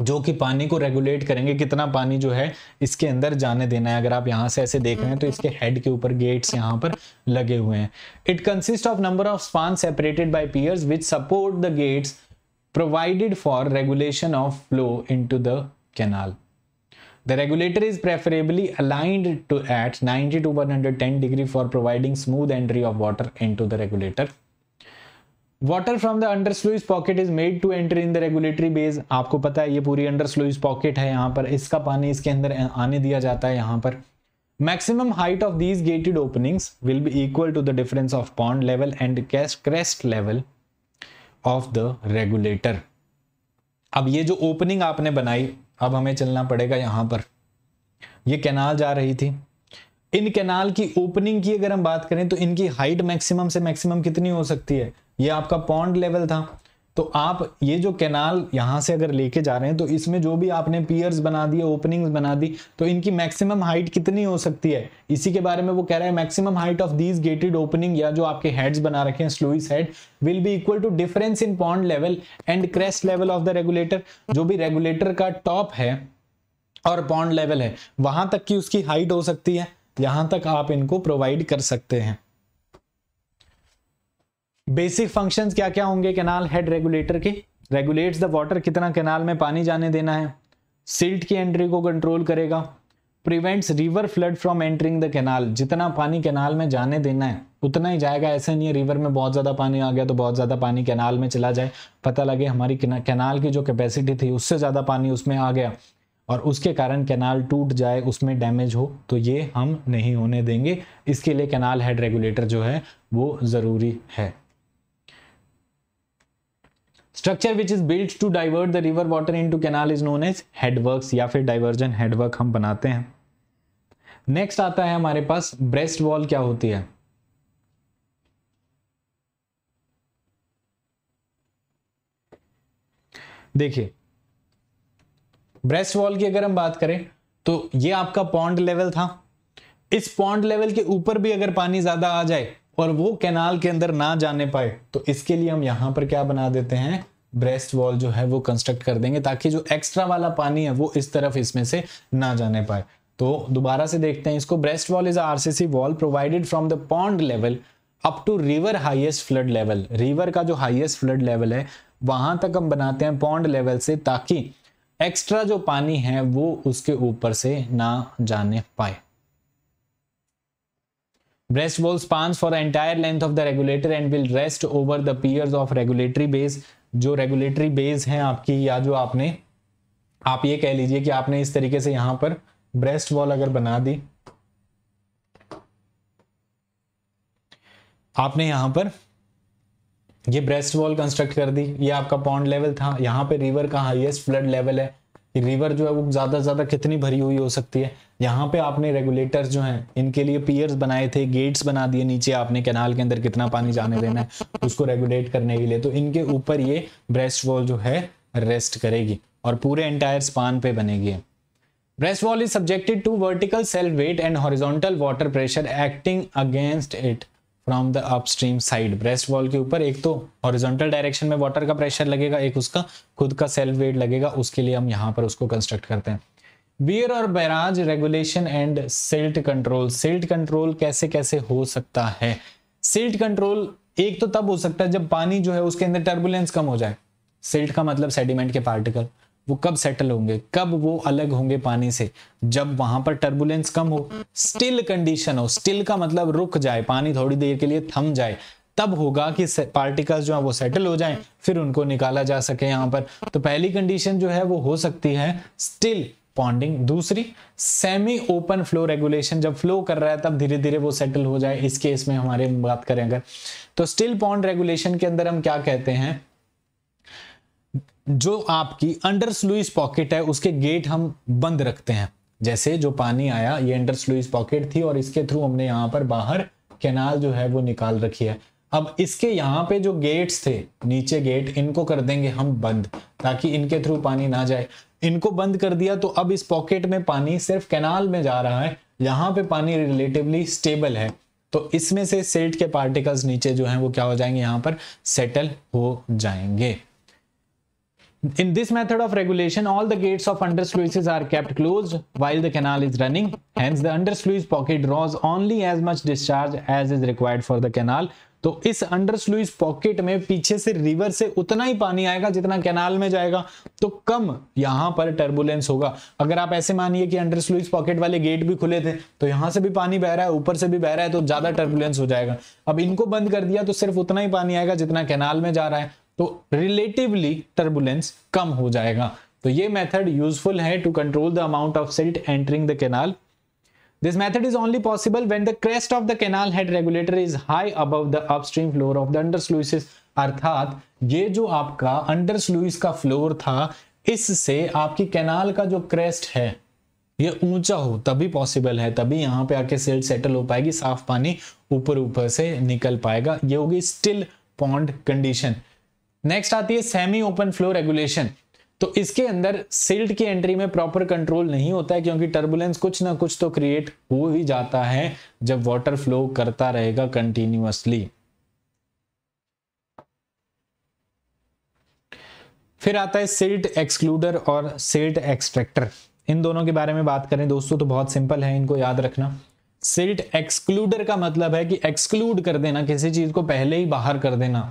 जो कि पानी को रेगुलेट करेंगे कितना पानी जो है इसके अंदर जाने देना है अगर आप यहाँ से ऐसे देख रहे हैं तो इसके हेड के ऊपर गेट्स यहाँ पर लगे हुए हैं it consist of number of span separated by piers which support the gates provided for regulation of flow into the canal. The regulator is preferably aligned to at 90 to 110 degree for providing smooth entry of water into the regulator. Water from the under sluice pocket is made to enter in the regulatory bays आपको पता है ये पूरी under sluice pocket है यहाँ पर इसका पानी इसके अंदर आने दिया जाता है यहाँ पर maximum height of these gated openings will be equal to the difference of pond level and crest level of the regulator अब ये जो ओपनिंग आपने बनाई अब हमें चलना पड़ेगा यहां पर ये कैनाल जा रही थी इन कैनाल की ओपनिंग की अगर हम बात करें तो इनकी हाइट मैक्सिमम से मैक्सिमम कितनी हो सकती है ये आपका पॉन्ड लेवल था तो आप ये जो कैनाल यहां से अगर लेके जा रहे हैं तो इसमें जो भी आपने पियर्स बना दिए ओपनिंग्स बना दी तो इनकी मैक्सिमम हाइट कितनी हो सकती है इसी के बारे में वो कह रहा है maximum height of these gated opening या जो आपके हेड्स बना रखे हैं sluice head will be equal to difference in pond level and crest level of the regulator जो भी रेगुलेटर का टॉप है और पॉन्ड लेवल है वहां तक की उसकी हाइट हो सकती है यहां तक आप इनको प्रोवाइड कर सकते हैं बेसिक फंक्शंस क्या क्या होंगे कैनाल हेड रेगुलेटर के रेगुलेट्स द वाटर कितना कैनाल में पानी जाने देना है सिल्ट की एंट्री को कंट्रोल करेगा prevents river flood from entering the canal जितना पानी कैनाल में जाने देना है उतना ही जाएगा ऐसे नहीं है रिवर में बहुत ज़्यादा पानी आ गया तो बहुत ज़्यादा पानी कैनाल में चला जाए पता लगे हमारी कैनाल की जो कैपेसिटी थी उससे ज़्यादा पानी उसमें आ गया और उसके कारण कैनाल टूट जाए उसमें डैमेज हो तो ये हम नहीं होने देंगे इसके लिए कैनाल हेड रेगुलेटर जो है वो ज़रूरी है structure which is build to divert the river water into canal is known as headwork या फिर डाइवर्जन हेडवर्क हम बनाते हैं नेक्स्ट आता है हमारे पास ब्रेस्ट वॉल क्या होती है देखिए ब्रेस्ट वॉल की अगर हम बात करें तो ये आपका पॉन्ड लेवल था इस पॉन्ड लेवल के ऊपर भी अगर पानी ज्यादा आ जाए और वो कैनाल के अंदर ना जाने पाए तो इसके लिए हम यहाँ पर क्या बना देते हैं ब्रेस्ट वॉल जो है वो कंस्ट्रक्ट कर देंगे ताकि जो एक्स्ट्रा वाला पानी है वो इस तरफ इसमें से ना जाने पाए तो दोबारा से देखते हैं इसको breast wall is RCC wall provided from the pond level up to river highest flood level river का जो हाईएस्ट फ्लड लेवल है वहां तक हम बनाते हैं पॉन्ड लेवल से ताकि एक्स्ट्रा जो पानी है वो उसके ऊपर से ना जाने पाए Breast wall spans for the entire length of the regulator and will rest over the piers of regulatory base जो regulatory base हैं आपकी या जो आपने आप ये कह लीजिए कि आपने इस तरीके से यहां पर ब्रेस्ट वॉल अगर बना दी आपने यहां पर ये ब्रेस्ट वॉल कंस्ट्रक्ट कर दी ये आपका पॉन्ड लेवल था यहाँ पे रिवर का हाईएस्ट फ्लड लेवल है रिवर जो है वो ज़्यादा ज़्यादा कितनी भरी हुई हो सकती है यहाँ पे आपने रेगुलेटर्स जो हैं इनके लिए पियर्स बनाए थे गेट्स बना दिए नीचे आपने कैनाल के अंदर कितना पानी जाने देना है उसको रेगुलेट करने के लिए तो इनके ऊपर ये ब्रेस्ट वॉल जो है रेस्ट करेगी और पूरे एंटायर स्पान पे बनेगी breast wall is subjected to vertical self weight and horizontal water pressure acting against it from the upstream side breast wall के ऊपर एक तो हॉरिजॉन्टल डायरेक्शन में वाटर का प्रेशर लगेगा एक उसका खुद का सेल्फ वेट लगेगा उसके लिए हम यहाँ पर उसको कंस्ट्रक्ट करते हैं बियर और barrage regulation and silt control silt control कैसे कैसे हो सकता है सिल्ट कंट्रोल एक तो तब हो सकता है जब पानी जो है उसके अंदर टर्बुलेंस कम हो जाए सिल्ट का मतलब सेडिमेंट के पार्टिकल वो कब सेटल होंगे कब वो अलग होंगे पानी से जब वहां पर टर्बुलेंस कम हो स्टिल कंडीशन हो स्टिल का मतलब रुक जाए पानी थोड़ी देर के लिए थम जाए तब होगा कि पार्टिकल्स जो है वो सेटल हो जाएं फिर उनको निकाला जा सके यहां पर तो पहली कंडीशन जो है वो हो सकती है स्टिल पॉन्डिंग दूसरी सेमी ओपन फ्लो रेगुलेशन जब फ्लो कर रहा है तब धीरे धीरे वो सेटल हो जाए इस केस में हमारे बात करें अगर तो स्टिल पॉन्ड रेगुलेशन के अंदर हम क्या कहते हैं जो आपकी अंडर स्लुइस पॉकेट है उसके गेट हम बंद रखते हैं जैसे जो पानी आया ये अंडर स्लुइस पॉकेट थी और इसके थ्रू हमने यहाँ पर बाहर कैनाल जो है वो निकाल रखी है अब इसके यहाँ पे जो गेट्स थे नीचे गेट इनको कर देंगे हम बंद ताकि इनके थ्रू पानी ना जाए इनको बंद कर दिया तो अब इस पॉकेट में पानी सिर्फ कैनाल में जा रहा है यहाँ पे पानी रिलेटिवली स्टेबल है तो इसमें से सिल्ट के पार्टिकल्स नीचे जो हैं वो क्या हो जाएंगे यहाँ पर सेटल हो जाएंगे In this method of regulation, all the gates of undersluices are kept closed while the canal is running. Hence, the undersluice pocket draws only as much discharge as is required for the canal. तो इस अंडरस्लूज pocket में पीछे से river से उतना ही पानी आएगा जितना कैनाल में जाएगा तो कम यहां पर टर्बुलेंस होगा अगर आप ऐसे मानिए कि अंडरस्लूज पॉकेट वाले गेट भी खुले थे तो यहां से भी पानी बह रहा है ऊपर से भी बह रहा है तो ज्यादा टर्बुलेंस हो जाएगा अब इनको बंद कर दिया तो सिर्फ उतना ही पानी आएगा जितना कैनाल में जा रहा है तो रिलेटिवली टर्बुलेंस कम हो जाएगा तो ये मेथड यूजफुल है to control the amount of silt entering the canal this method is only possible when the crest of the canal head regulator is high above the upstream floor of the undersluices. अर्थात ये जो आपका sluice का floor था इससे आपकी canal का जो क्रेस्ट है ये ऊंचा हो तभी पॉसिबल है तभी यहाँ पे आके सिल्ट सेटल हो पाएगी साफ पानी ऊपर ऊपर से निकल पाएगा ये होगी स्टिल पॉन्ड कंडीशन नेक्स्ट आती है सेमी ओपन फ्लो रेगुलेशन तो इसके अंदर सिल्ट की एंट्री में प्रॉपर कंट्रोल नहीं होता है क्योंकि टर्बुलेंस कुछ ना कुछ तो क्रिएट हो ही जाता है जब वाटर फ्लो करता रहेगा कंटिन्यूसली फिर आता है सिल्ट एक्सक्लूडर और सिल्ट एक्सट्रैक्टर इन दोनों के बारे में बात करें दोस्तों तो बहुत सिंपल है इनको याद रखना सिल्ट एक्सक्लूडर का मतलब है कि एक्सक्लूड कर देना किसी चीज को पहले ही बाहर कर देना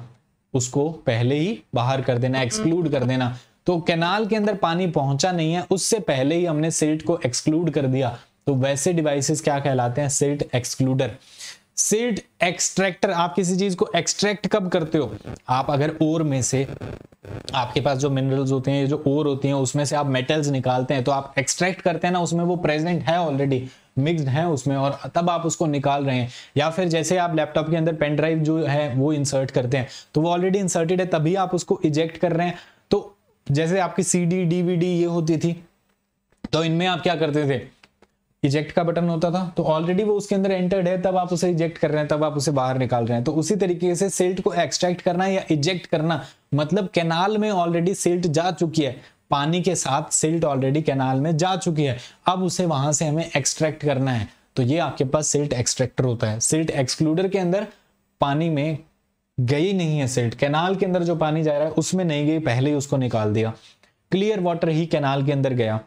उसको पहले ही बाहर कर देना एक्सक्लूड हम्म। कर देना तो कैनाल के अंदर पानी पहुंचा नहीं है उससे पहले ही हमने सिल्ट को एक्सक्लूड कर दिया तो वैसे डिवाइसेस क्या कहलाते हैं सिल्ट एक्सक्लूडर सीड एक्सट्रैक्टर आप किसी चीज को एक्सट्रैक्ट कब करते हो आप अगर ओर में से आपके पास जो मिनरल्स होते हैं जो ओर होती हैं उसमें से आप मेटल्स निकालते हैं तो आप एक्सट्रैक्ट करते हैं ना उसमें वो प्रेजेंट है ऑलरेडी मिक्स्ड है उसमें और तब आप उसको निकाल रहे हैं या फिर जैसे आप लैपटॉप के अंदर पेन ड्राइव जो है वो इंसर्ट करते हैं तो वो ऑलरेडी इंसर्टेड है तभी आप उसको इजेक्ट कर रहे हैं तो जैसे आपकी सी डी डीवीडी ये होती थी तो इनमें आप क्या करते थे इजेक्ट का बटन होता था तो ऑलरेडी वो उसके अंदर एंटर्ड है तब आप उसे इजेक्ट कर रहे हैं तब आप उसे बाहर निकाल रहे हैं तो उसी तरीके से सिल्ट को एक्सट्रैक्ट करना या इजेक्ट करना मतलब कैनाल में ऑलरेडी सिल्ट जा चुकी है पानी के साथ सिल्ट ऑलरेडी कैनाल में जा चुकी है अब उसे वहां से हमें एक्सट्रैक्ट करना है तो ये आपके पास सिल्ट एक्सट्रैक्टर होता है सिल्ट एक्सक्लूडर के अंदर पानी में गई नहीं है सिल्ट कैनाल के अंदर जो पानी जा रहा है उसमें नहीं गई पहले ही उसको निकाल दिया क्लियर वाटर ही कैनाल के अंदर गया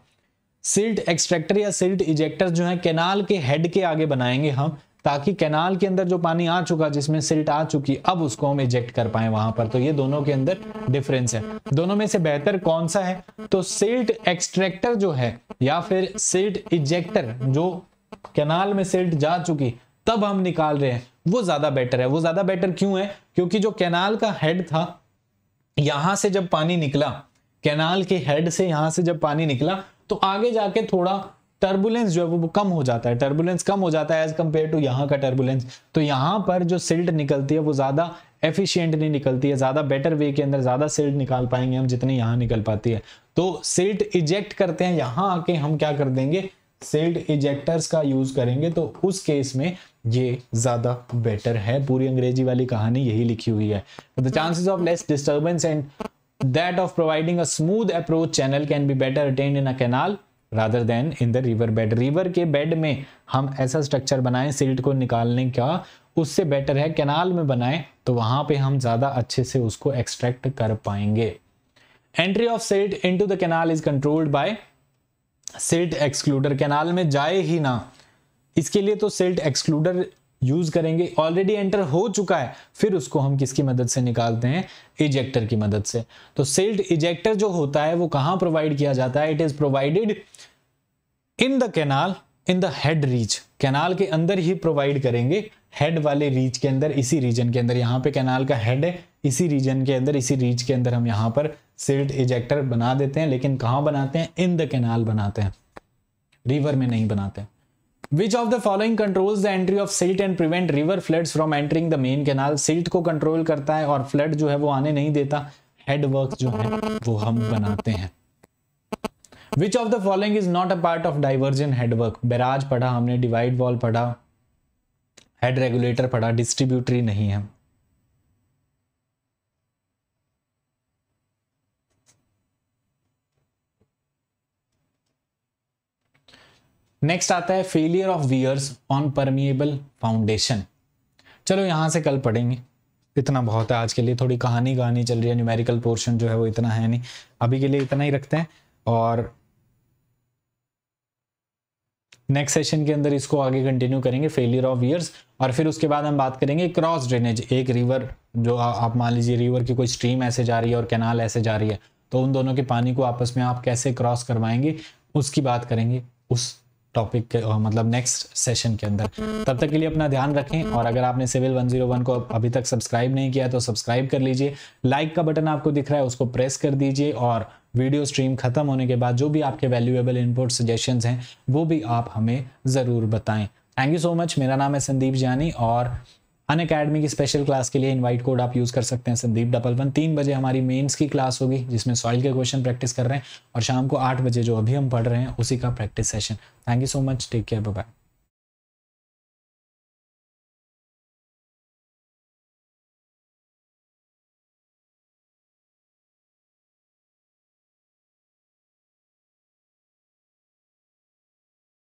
सिल्ट एक्सट्रैक्टर या सिल्ट इजेक्टर जो है कैनाल के हेड के आगे बनाएंगे हम ताकि कैनाल के अंदर जो पानी आ चुका जिसमें सिल्ट आ चुकी अब उसको हम इजेक्ट कर पाए वहां पर तो ये दोनों के अंदर डिफरेंस है दोनों में से बेहतर कौन सा है तो सिल्ट एक्सट्रैक्टर जो है या फिर सिल्ट इजेक्टर जो कैनाल में सिल्ट जा चुकी तब हम निकाल रहे हैं वो ज्यादा बेटर है वो ज्यादा बेटर क्यों है क्योंकि जो कैनाल का हेड था यहां से जब पानी निकला कैनाल के हेड से यहां से जब पानी निकला तो आगे जाके थोड़ा टर्बुलेंस जो है वो कम हो जाता है टर्बुलेंस कम हो जाता है एज कंपेयर टू यहाँ का टर्बुलेंस तो यहाँ पर जो सिल्ट निकलती है वो ज़्यादा नहीं निकलती है ज़्यादा बेटर वे के अंदर ज़्यादा सिल्ट निकाल पाएंगे हम जितनी यहाँ निकल पाती है तो सिल्ट इजेक्ट करते हैं यहाँ आके हम क्या कर देंगे सिल्ट इजेक्टर्स का यूज करेंगे तो उस केस में ये ज्यादा बेटर है पूरी अंग्रेजी वाली कहानी यही लिखी हुई है the chances of less disturbance and that of providing a smooth approach channel can be better attained in a canal rather than in the river bed river ke bed mein hum aisa structure banaye silt ko nikalne ka usse better hai canal mein banaye to wahan pe hum zyada acche se usko extract kar payenge entry of silt into the canal is controlled by silt excluder canal mein jaye hi na इसके लिए तो silt excluder use करेंगे already enter हो चुका है फिर उसको हम किसकी मदद से निकालते हैं इजेक्टर की मदद से तो सिल्ट इजेक्टर जो होता है वो कहां प्रोवाइड किया जाता है it is provided in the canal in the head reach canal के अंदर ही प्रोवाइड करेंगे हेड वाले रीच के अंदर इसी रीजन के अंदर यहां पे कैनाल का हेड है इसी रीजन के अंदर इसी रीच के अंदर हम यहां पर सिल्ट इजेक्टर बना देते हैं लेकिन कहां बनाते हैं इन द कैनाल बनाते हैं रिवर में नहीं बनाते हैं which of the following controls the entry of silt and prevent river floods from entering the main canal silt को कंट्रोल करता है और फ्लड जो है वो आने नहीं देता हेडवर्क जो है वो हम बनाते हैं which of the following is not a part of diversion headwork barrage पढ़ा हमने डिवाइड वॉल पढ़ा हेड रेगुलेटर पढ़ा डिस्ट्रीब्यूटरी नहीं है नेक्स्ट आता है failure of weirs on permeable foundation चलो यहां से कल पढ़ेंगे इतना बहुत है आज के लिए थोड़ी कहानी कहानी चल रही है न्यूमेरिकल पोर्शन जो है वो इतना है नहीं अभी के लिए इतना ही रखते हैं और नेक्स्ट सेशन के अंदर इसको आगे कंटिन्यू करेंगे फेलियर ऑफ ईयर्स और फिर उसके बाद हम बात करेंगे क्रॉस ड्रेनेज एक रिवर जो आ, आप मान लीजिए रिवर की कोई स्ट्रीम ऐसे जा रही है और कैनाल ऐसे जा रही है तो उन दोनों के पानी को आपस में आप कैसे क्रॉस करवाएंगे उसकी बात करेंगे उस टॉपिक के मतलब नेक्स्ट सेशन के अंदर तब तक के लिए अपना ध्यान रखें और अगर आपने सिविल 101 को अभी तक सब्सक्राइब नहीं किया तो सब्सक्राइब कर लीजिए लाइक का बटन आपको दिख रहा है उसको प्रेस कर दीजिए और वीडियो स्ट्रीम खत्म होने के बाद जो भी आपके वैल्यूएबल इनपुट सजेशंस हैं वो भी आप हमें ज़रूर बताएं थैंक यू सो मच मेरा नाम है संदीप जानी और अन अकेडमी की स्पेशल क्लास के लिए इनवाइट कोड आप यूज़ कर सकते हैं संदीप डबल वन तीन बजे हमारी मेंस की क्लास होगी जिसमें सॉइल के क्वेश्चन प्रैक्टिस कर रहे हैं और शाम को आठ बजे जो अभी हम पढ़ रहे हैं उसी का practice session thank you so much take care bye